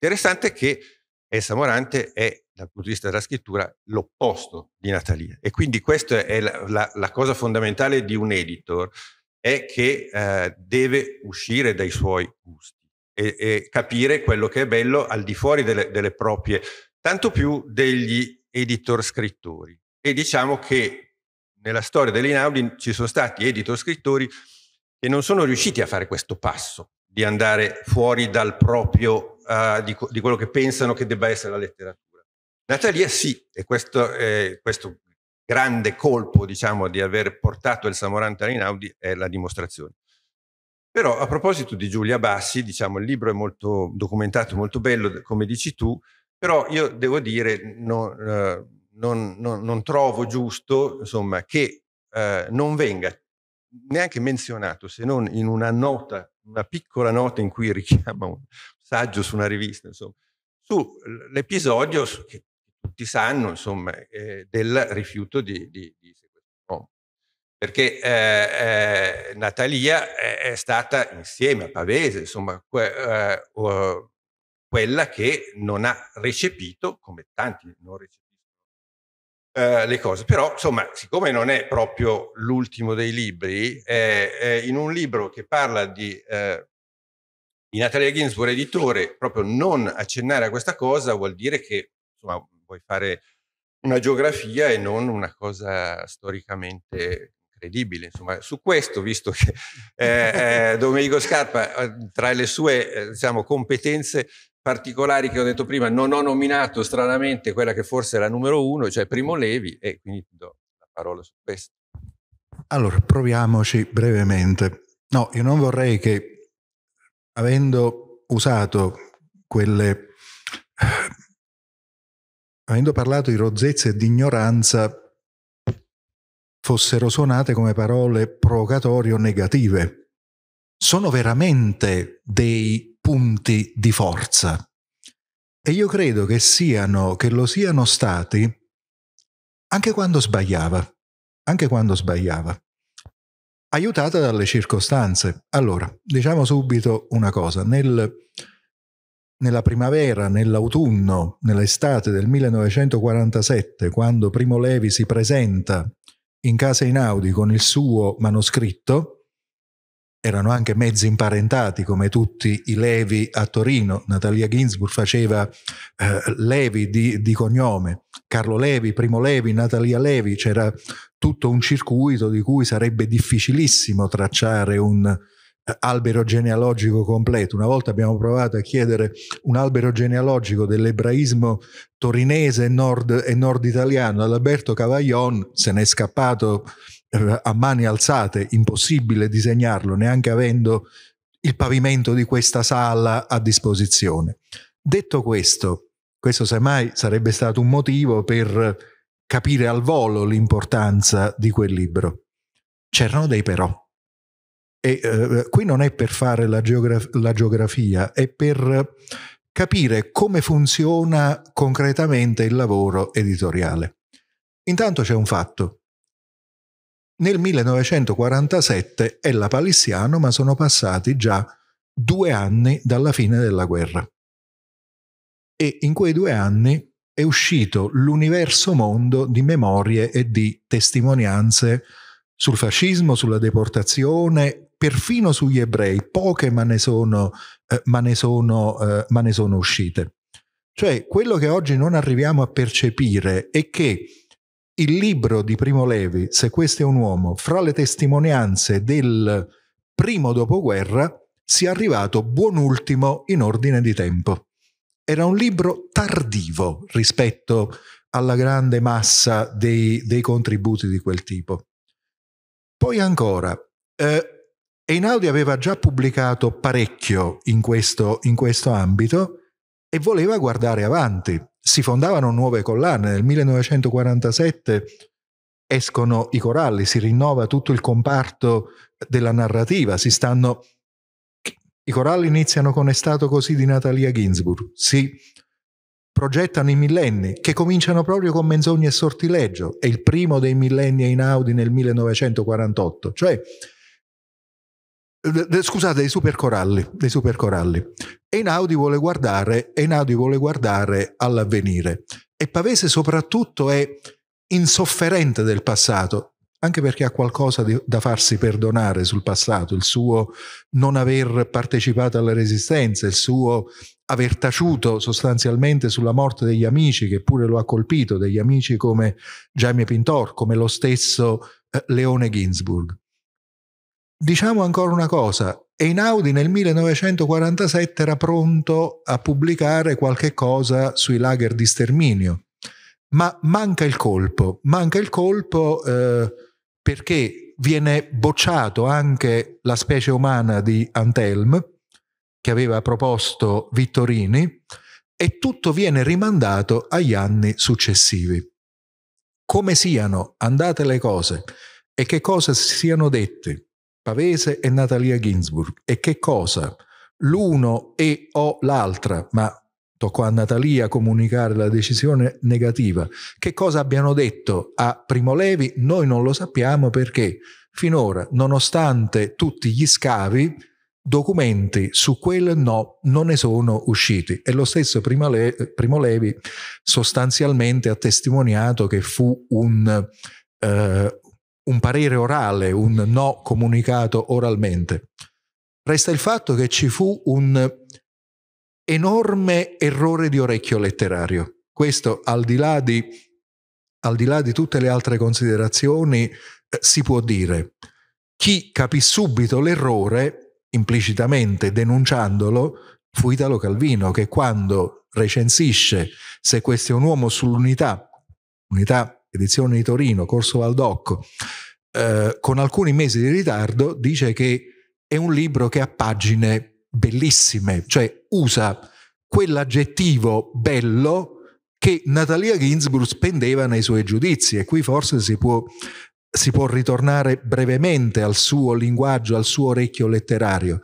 Interessante che Elsa Morante è, dal punto di vista della scrittura, l'opposto di Natalia. E quindi questa è la, la, la cosa fondamentale di un editor, è che eh, deve uscire dai suoi gusti e, e, capire quello che è bello al di fuori delle, delle proprie, tanto più degli editor scrittori. E diciamo che nella storia dell'Inaudi ci sono stati editor scrittori che non sono riusciti a fare questo passo di andare fuori dal proprio, uh, di, di, quello che pensano che debba essere la letteratura. Natalia sì, e questo, eh, questo grande colpo diciamo, di aver portato il Samorante all'Inaudi è la dimostrazione. Però a proposito di Giulia Bassi, diciamo, il libro è molto documentato, molto bello, come dici tu, però io devo dire... No, uh, non, non, non trovo giusto insomma, che eh, non venga neanche menzionato se non in una nota, una piccola nota in cui (laughs) richiama un saggio su una rivista, insomma, sull'episodio che tutti sanno insomma, eh, del rifiuto di, di, di sequestro perché eh, eh, Natalia è, è, stata insieme a Pavese, insomma, que, eh, uh, quella che non ha recepito, come tanti non recepito, eh, le cose. Però, insomma, siccome non è proprio l'ultimo dei libri, è, è in un libro che parla di, eh, di Natalia Ginsburg, editore, proprio non accennare a questa cosa vuol dire che, insomma, vuoi fare una geografia e non una cosa storicamente credibile. Insomma, su questo, visto che eh, eh, Domenico Scarpa, eh, tra le sue eh, diciamo, competenze, particolari che ho detto prima, non ho nominato stranamente quella che forse è la numero uno, cioè Primo Levi, e quindi ti do la parola su questo. Allora, proviamoci brevemente. No, io non vorrei che, avendo usato quelle... avendo parlato di rozzezza e di ignoranza, fossero suonate come parole provocatorie o negative. Sono veramente dei punti di forza. E io credo che siano, che lo siano stati anche quando sbagliava, anche quando sbagliava, aiutata dalle circostanze. Allora, diciamo subito una cosa, nel, nella primavera, nell'autunno, nell'estate del 1947, quando Primo Levi si presenta in casa Inaudi con il suo manoscritto, erano anche mezzi imparentati come tutti i Levi a Torino. Natalia Ginsburg faceva eh, Levi di, di, cognome, Carlo Levi, Primo Levi, Natalia Levi, c'era tutto un circuito di cui sarebbe difficilissimo tracciare un eh, albero genealogico completo. Una volta abbiamo provato a chiedere un albero genealogico dell'ebraismo torinese e nord, e nord italiano ad Alberto Cavaglion, se ne è scappato a mani alzate, impossibile disegnarlo neanche avendo il pavimento di questa sala a disposizione. Detto questo, questo semmai sarebbe stato un motivo per capire al volo l'importanza di quel libro. C'erano dei però. E eh, qui non è per fare la, geograf la geografia, è per capire come funziona concretamente il lavoro editoriale. Intanto c'è un fatto. Nel 1947 è la palissiano, ma sono passati già due anni dalla fine della guerra. E in quei due anni è uscito l'universo mondo di memorie e di testimonianze sul fascismo, sulla deportazione, perfino sugli ebrei, poche ma ne sono, eh, ma ne sono, eh, ma ne sono uscite. Cioè, quello che oggi non arriviamo a percepire è che il libro di Primo Levi, Se questo è un uomo, fra le testimonianze del primo dopoguerra, sia arrivato buon ultimo in ordine di tempo. Era un libro tardivo rispetto alla grande massa dei, dei contributi di quel tipo. Poi ancora, eh, Einaudi aveva già pubblicato parecchio in questo, in questo ambito e voleva guardare avanti si fondavano nuove collane. Nel 1947 escono i coralli, si rinnova tutto il comparto della narrativa, si stanno... I coralli iniziano con È stato così di Natalia Ginsburg, si progettano i millenni che cominciano proprio con Menzogne e Sortileggio, è il primo dei millenni Einaudi nel 1948, cioè eh, scusate, dei supercoralli, dei supercoralli. Einaudi vuole guardare, Einaudi vuole guardare all'avvenire e Pavese soprattutto è insofferente del passato, anche perché ha qualcosa di, da farsi perdonare sul passato, il suo non aver partecipato alla resistenza, il suo aver taciuto sostanzialmente sulla morte degli amici, che pure lo ha colpito, degli amici come Jaime Pintor, come lo stesso eh, Leone Ginsburg. Diciamo ancora una cosa, Einaudi nel 1947 era pronto a pubblicare qualche cosa sui lager di sterminio, ma manca il colpo, manca il colpo eh, perché viene bocciato anche la specie umana di Antelm, che aveva proposto Vittorini, e tutto viene rimandato agli anni successivi. Come siano andate le cose e che cose si siano dette Pavese e Natalia Ginsburg. E che cosa? L'uno e o l'altra, ma toccò a Natalia comunicare la decisione negativa. Che cosa abbiano detto a Primo Levi? Noi non lo sappiamo perché finora, nonostante tutti gli scavi, documenti su quel no non ne sono usciti e lo stesso Primo, Le- Primo Levi sostanzialmente ha testimoniato che fu un, eh, un parere orale, un no comunicato oralmente. Resta il fatto che ci fu un enorme errore di orecchio letterario. Questo al di là di, di, là di tutte le altre considerazioni eh, si può dire. Chi capì subito l'errore, implicitamente denunciandolo, fu Italo Calvino che quando recensisce Se questo è un uomo sull'unità, unità edizione di Torino, Corso Valdocco, eh, con alcuni mesi di ritardo, dice che è un libro che ha pagine bellissime, cioè usa quell'aggettivo bello che Natalia Ginsburg spendeva nei suoi giudizi e qui forse si può, si può ritornare brevemente al suo linguaggio, al suo orecchio letterario.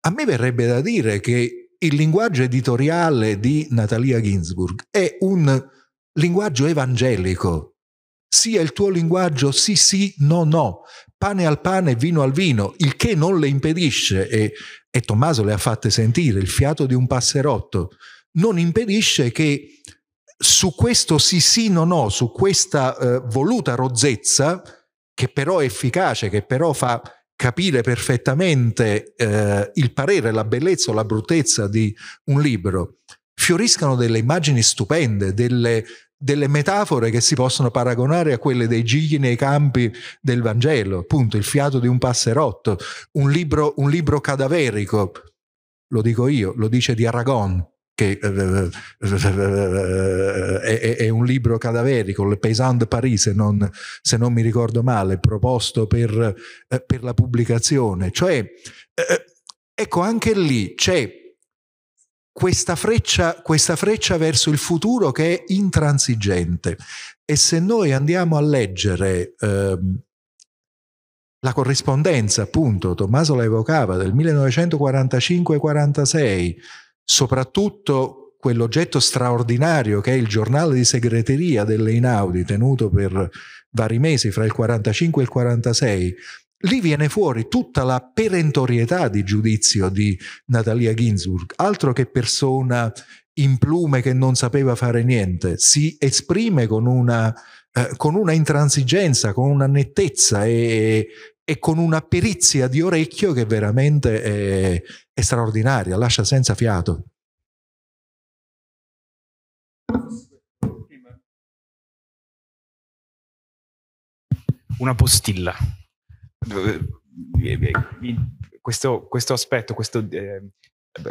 A me verrebbe da dire che il linguaggio editoriale di Natalia Ginsburg è un linguaggio evangelico, sia il tuo linguaggio sì sì no no, pane al pane, vino al vino, il che non le impedisce, e, e Tommaso le ha fatte sentire, il fiato di un passerotto, non impedisce che su questo sì sì no no, su questa eh, voluta rozzezza, che però è efficace, che però fa capire perfettamente eh, il parere, la bellezza o la bruttezza di un libro, fioriscano delle immagini stupende, delle delle metafore che si possono paragonare a quelle dei gigli nei campi del Vangelo, appunto il fiato di un passerotto, un libro, un libro cadaverico, lo dico io, lo dice di Aragon, che eh, eh, eh è, un libro cadaverico, Le Paysan de Paris, se non, se non mi ricordo male, proposto per, eh, per la pubblicazione. Cioè, eh, ecco, anche lì c'è questa freccia, questa freccia, verso il futuro che è intransigente. E se noi andiamo a leggere ehm, la corrispondenza, appunto, Tommaso la evocava, del 1945-46, soprattutto quell'oggetto straordinario che è il giornale di segreteria delle Inaudi, tenuto per vari mesi, fra il 45 e il 46, lì viene fuori tutta la perentorietà di giudizio di Natalia Ginsburg, altro che persona in plume che non sapeva fare niente, si esprime con una, eh, con una intransigenza, con una nettezza e, e, con una perizia di orecchio che veramente è, è straordinaria, lascia senza fiato. Una postilla. Eh, eh, questo, questo aspetto, questa eh,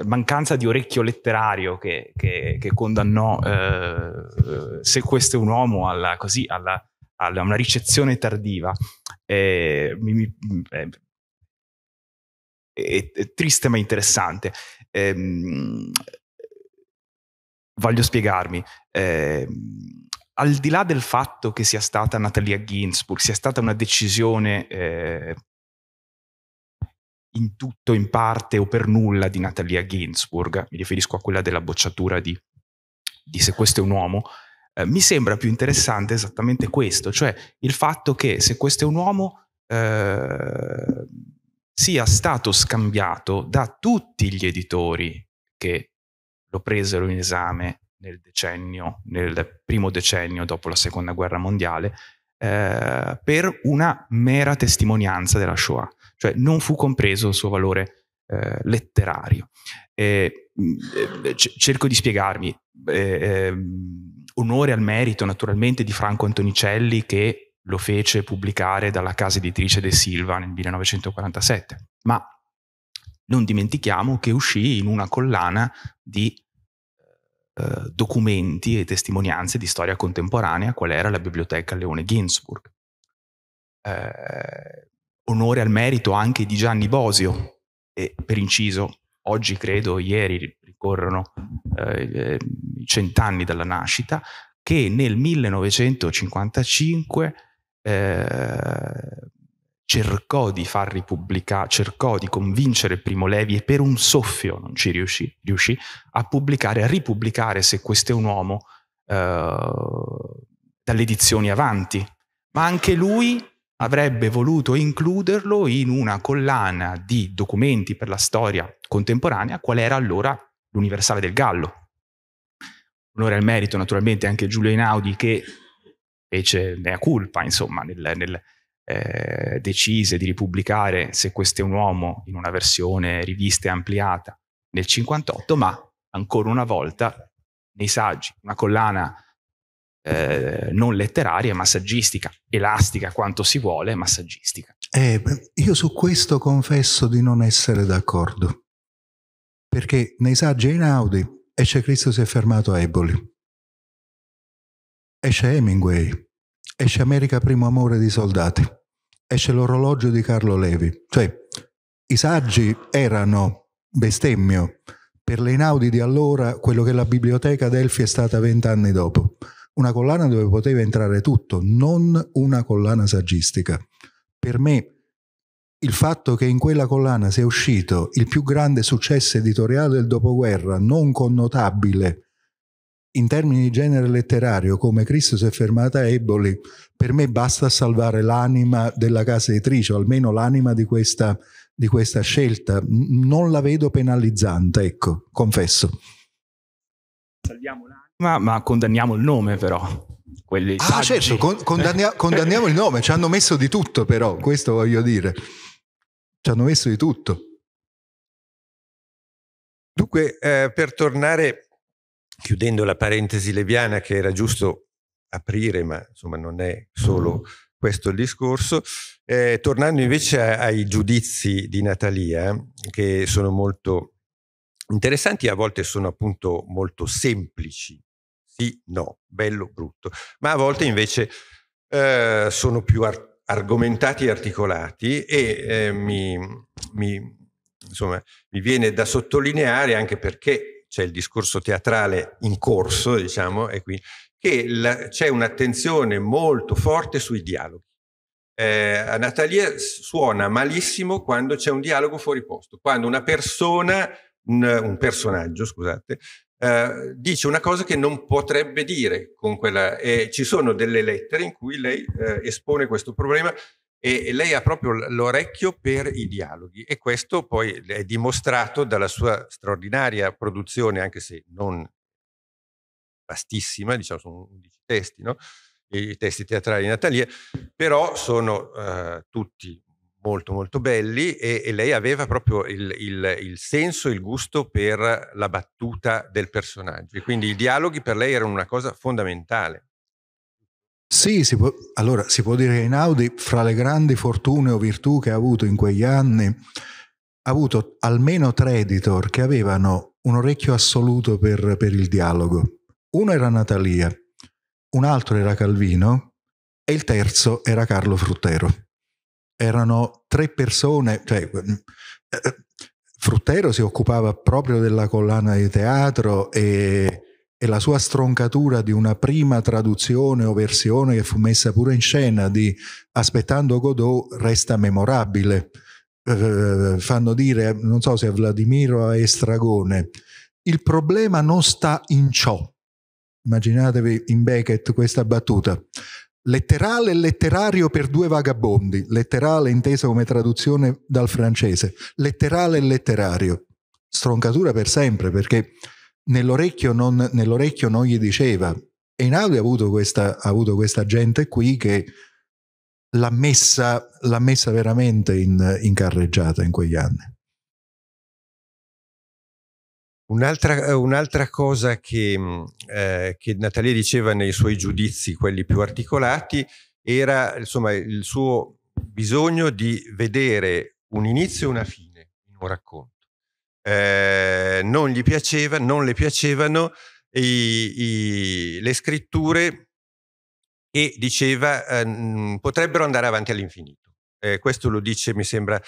mancanza di orecchio letterario che, che, che condannò eh, se questo è un uomo alla, così, alla, alla una ricezione tardiva. Eh, mi, mi, eh, è, è, triste ma interessante. Eh, voglio spiegarmi. Eh, al di là del fatto che sia stata Natalia Ginsburg, sia stata una decisione eh, in tutto, in parte o per nulla di Natalia Ginsburg, mi riferisco a quella della bocciatura di, di Se questo è un uomo, eh, mi sembra più interessante esattamente questo, cioè il fatto che Se questo è un uomo eh, sia stato scambiato da tutti gli editori che lo presero in esame nel decennio, nel primo decennio dopo la seconda guerra mondiale, eh, per una mera testimonianza della Shoah, cioè non fu compreso il suo valore eh, letterario. Mm, eh, cerco di spiegarmi, eh, ehm, onore al merito naturalmente di Franco Antonicelli che lo fece pubblicare dalla casa editrice De Silva nel 1947, ma non dimentichiamo che uscì in una collana di eh, documenti e testimonianze di storia contemporanea qual era la biblioteca Leone Ginsburg. Eh, onore al merito anche di Gianni Bosio, e per inciso, oggi credo, ieri ricorrono eh, i cent'anni dalla nascita, che nel 1955 eh, cercò di far ripubblicare, cercò di convincere Primo Levi e per un soffio non ci riuscì, riuscì a pubblicare, a ripubblicare Se questo è un uomo eh, dalle edizioni avanti. Ma anche lui avrebbe voluto includerlo in una collana di documenti per la storia contemporanea, qual era allora l'Universale del Gallo. Onore al merito naturalmente anche Giulio Einaudi che fece mea culpa, insomma, nel, nel eh, decise di ripubblicare Se questo è un uomo in una versione rivista e ampliata nel 58, ma ancora una volta nei saggi, una collana eh, non letteraria, ma saggistica, elastica quanto si vuole, ma saggistica. Eh, io su questo confesso di non essere d'accordo, perché nei saggi Einaudi esce Cristo si è fermato a Eboli, esce Hemingway, esce America Primo Amore di Soldati, esce l'orologio di Carlo Levi. Cioè, i saggi erano bestemmio per le inaudi di allora quello che la biblioteca Delfi è stata vent'anni dopo. Una collana dove poteva entrare tutto, non una collana saggistica. Per me il fatto che in quella collana sia uscito il più grande successo editoriale del dopoguerra, non connotabile in termini di genere letterario, come Cristo si è fermata a Eboli, per me basta salvare l'anima della casa editrice, o almeno l'anima di questa, di questa scelta. Non la vedo penalizzante, ecco, confesso. Salviamo l'anima, ma condanniamo il nome però. Quelli ah saggi. certo, con, condannia, condanniamo il nome, ci hanno messo di tutto però, questo voglio dire. Ci hanno messo di tutto. Dunque, eh, per tornare chiudendo la parentesi leviana che era giusto aprire, ma insomma non è solo mm. questo il discorso, eh, tornando invece ai giudizi di Natalia, che sono molto interessanti, a volte sono appunto molto semplici, sì, no, bello, brutto, ma a volte invece eh, sono più ar- argomentati e articolati e eh, mi, mi, insomma, mi viene da sottolineare anche perché c'è il discorso teatrale in corso, diciamo, e qui, che la, c'è un'attenzione molto forte sui dialoghi. Eh, Natalia suona malissimo quando c'è un dialogo fuori posto, quando una persona, un, un personaggio, scusate, eh, dice una cosa che non potrebbe dire con quella. Eh, ci sono delle lettere in cui lei eh, espone questo problema e lei ha proprio l'orecchio per i dialoghi e questo poi è dimostrato dalla sua straordinaria produzione, anche se non vastissima, diciamo sono 11 testi, no? i testi teatrali di Natalia, però sono uh, tutti molto molto belli e, e lei aveva proprio il, il, il, senso, il gusto per la battuta del personaggio e quindi i dialoghi per lei erano una cosa fondamentale. Sì, si può, allora si può dire che Einaudi, fra le grandi fortune o virtù che ha avuto in quegli anni, ha avuto almeno tre editor che avevano un orecchio assoluto per, per il dialogo. Uno era Natalia, un altro era Calvino e il terzo era Carlo Fruttero. Erano tre persone, cioè, mm, eh, Fruttero si occupava proprio della collana di teatro e e la sua stroncatura di una prima traduzione o versione che fu messa pure in scena di Aspettando Godot resta memorabile. Eh, fanno dire, non so se a Vladimiro o a Estragone, il problema non sta in ciò. Immaginatevi in Beckett questa battuta. Letterale e letterario per due vagabondi, letterale intesa come traduzione dal francese, letterale e letterario. Stroncatura per sempre perché nell'orecchio non, nell'orecchio non gli diceva. E in Audi ha avuto questa, ha avuto questa gente qui che l'ha messa, l'ha messa veramente in, in carreggiata in quegli anni. Un'altra, un'altra, cosa che, mm, eh, che Natalia diceva nei suoi giudizi, quelli più articolati, era insomma, il suo bisogno di vedere un inizio e una fine in un racconto. Ehm, non gli piaceva, non le piacevano i, i, le scritture e diceva eh, potrebbero andare avanti all'infinito. Eh, questo lo dice, mi sembra,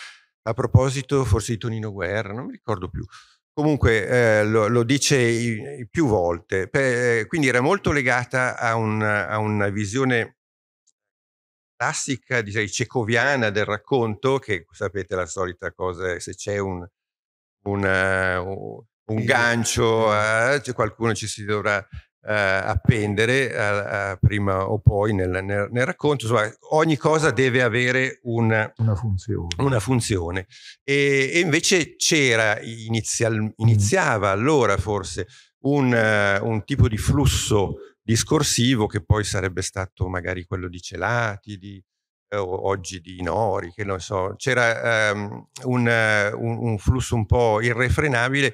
a proposito forse di Tonino Guerra, non mi ricordo più. Comunque eh, lo, lo, dice i, i più volte, per, quindi era molto legata a, un, a una visione classica, direi cecoviana del racconto, che sapete la solita cosa, se c'è un, una, un eh, gancio, a, eh, qualcuno ci si dovrà Uh, appendere a, a prima o poi nel, nel, nel, racconto. Insomma, ogni cosa deve avere un, una funzione. Una funzione. E, e, invece c'era, inizial, mm. iniziava allora forse un, uh, un, tipo di flusso discorsivo che poi sarebbe stato magari quello di Celati, di, oggi di Nori, che non so, c'era um, un, un, un, flusso un po' irrefrenabile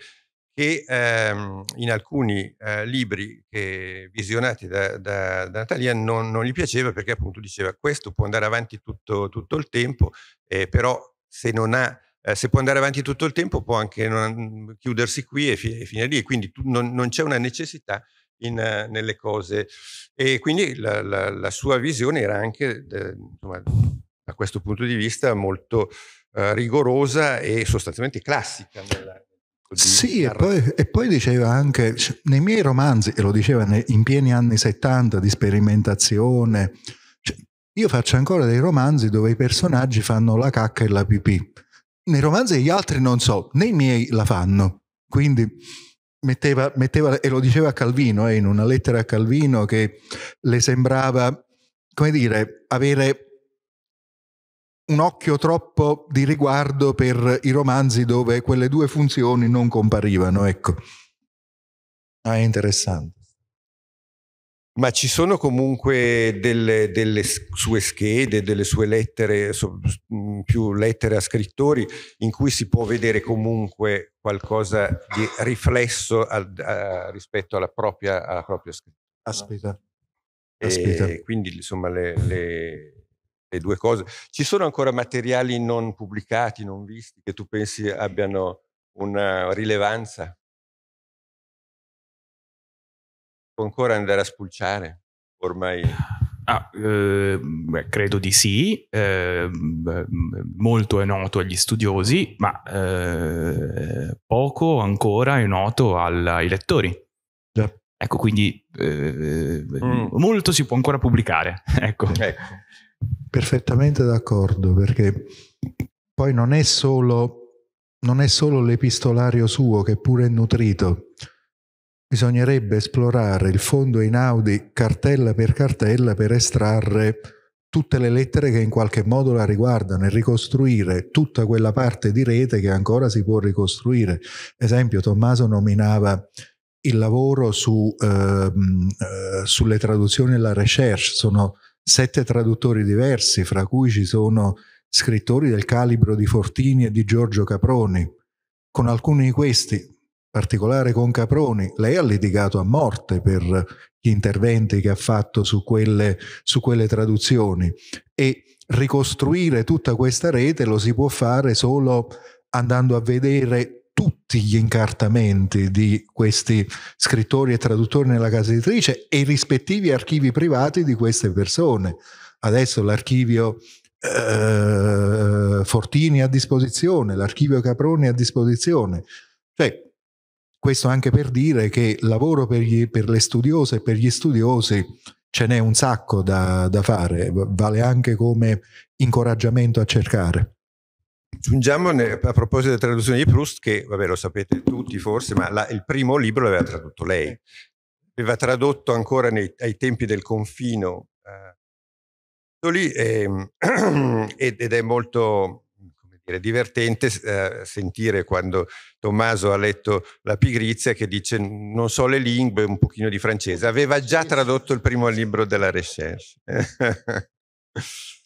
che um, in alcuni uh, libri che, visionati da, da, da Natalia non, non, gli piaceva perché appunto diceva questo può andare avanti tutto, tutto il tempo, eh, però se non ha eh, se può andare avanti tutto il tempo può anche non, mm, chiudersi qui e, fi- e finire lì, quindi tu, non, non, c'è una necessità in, eh, nelle cose. E quindi la, la, la sua visione era anche, eh, insomma, da questo punto di vista, molto eh, rigorosa e sostanzialmente classica. Nella, sì, e poi, e poi, diceva anche, nei miei romanzi, e lo diceva in pieni anni 70 di sperimentazione, cioè, io faccio ancora dei romanzi dove i personaggi fanno la cacca e la pipì. Nei romanzi degli altri non so, nei miei la fanno. Quindi metteva, metteva, e lo diceva a Calvino, eh, in una lettera a Calvino, che le sembrava, come dire, avere un occhio troppo di riguardo per i romanzi dove quelle due funzioni non comparivano, ecco. Ah, è interessante ma ci sono comunque delle, delle, sue schede, delle sue lettere, mm, più lettere a scrittori, in cui si può vedere comunque qualcosa di riflesso al, a, rispetto alla propria, alla propria scrittura. Aspetta. Aspetta. E quindi insomma le, le, le, due cose. Ci sono ancora materiali non pubblicati, non visti, che tu pensi abbiano una rilevanza? Può ancora andare a spulciare? Ormai. Ah, eh, credo di sì, eh, molto è noto agli studiosi, ma eh, poco ancora è noto al, ai lettori. Yeah. Ecco, quindi eh, mm. molto si può ancora pubblicare. (laughs) ecco. ecco. Perfettamente d'accordo, perché poi non è solo, non è solo l'epistolario suo che pure è nutrito, bisognerebbe esplorare il fondo Einaudi cartella per cartella per estrarre tutte le lettere che in qualche modo la riguardano e ricostruire tutta quella parte di rete che ancora si può ricostruire. Esempio, Tommaso nominava il lavoro su, ehm, eh, sulle traduzioni e la recherche, sono sette traduttori diversi, fra cui ci sono scrittori del calibro di Fortini e di Giorgio Caproni. Con alcuni di questi particolare con Caproni, lei ha litigato a morte per gli interventi che ha fatto su quelle, su quelle traduzioni e ricostruire tutta questa rete lo si può fare solo andando a vedere tutti gli incartamenti di questi scrittori e traduttori nella casa editrice e i rispettivi archivi privati di queste persone. Adesso l'archivio eh, Fortini a disposizione, l'archivio Caproni a disposizione. Cioè, questo anche per dire che lavoro per, gli, per le studiose e per gli studiosi ce n'è un sacco da, da fare, vale anche come incoraggiamento a cercare. Aggiungiamo a proposito della traduzione di Proust che, vabbè lo sapete tutti forse, ma la, il primo libro l'aveva tradotto lei. Aveva tradotto ancora nei, ai tempi del confino eh, lì, eh, (clears throat) ed, ed, è molto dire, divertente eh, sentire quando Tommaso ha letto La pigrizia che dice non so le lingue, un pochino di francese. Aveva già tradotto il primo libro della Recherche. (laughs)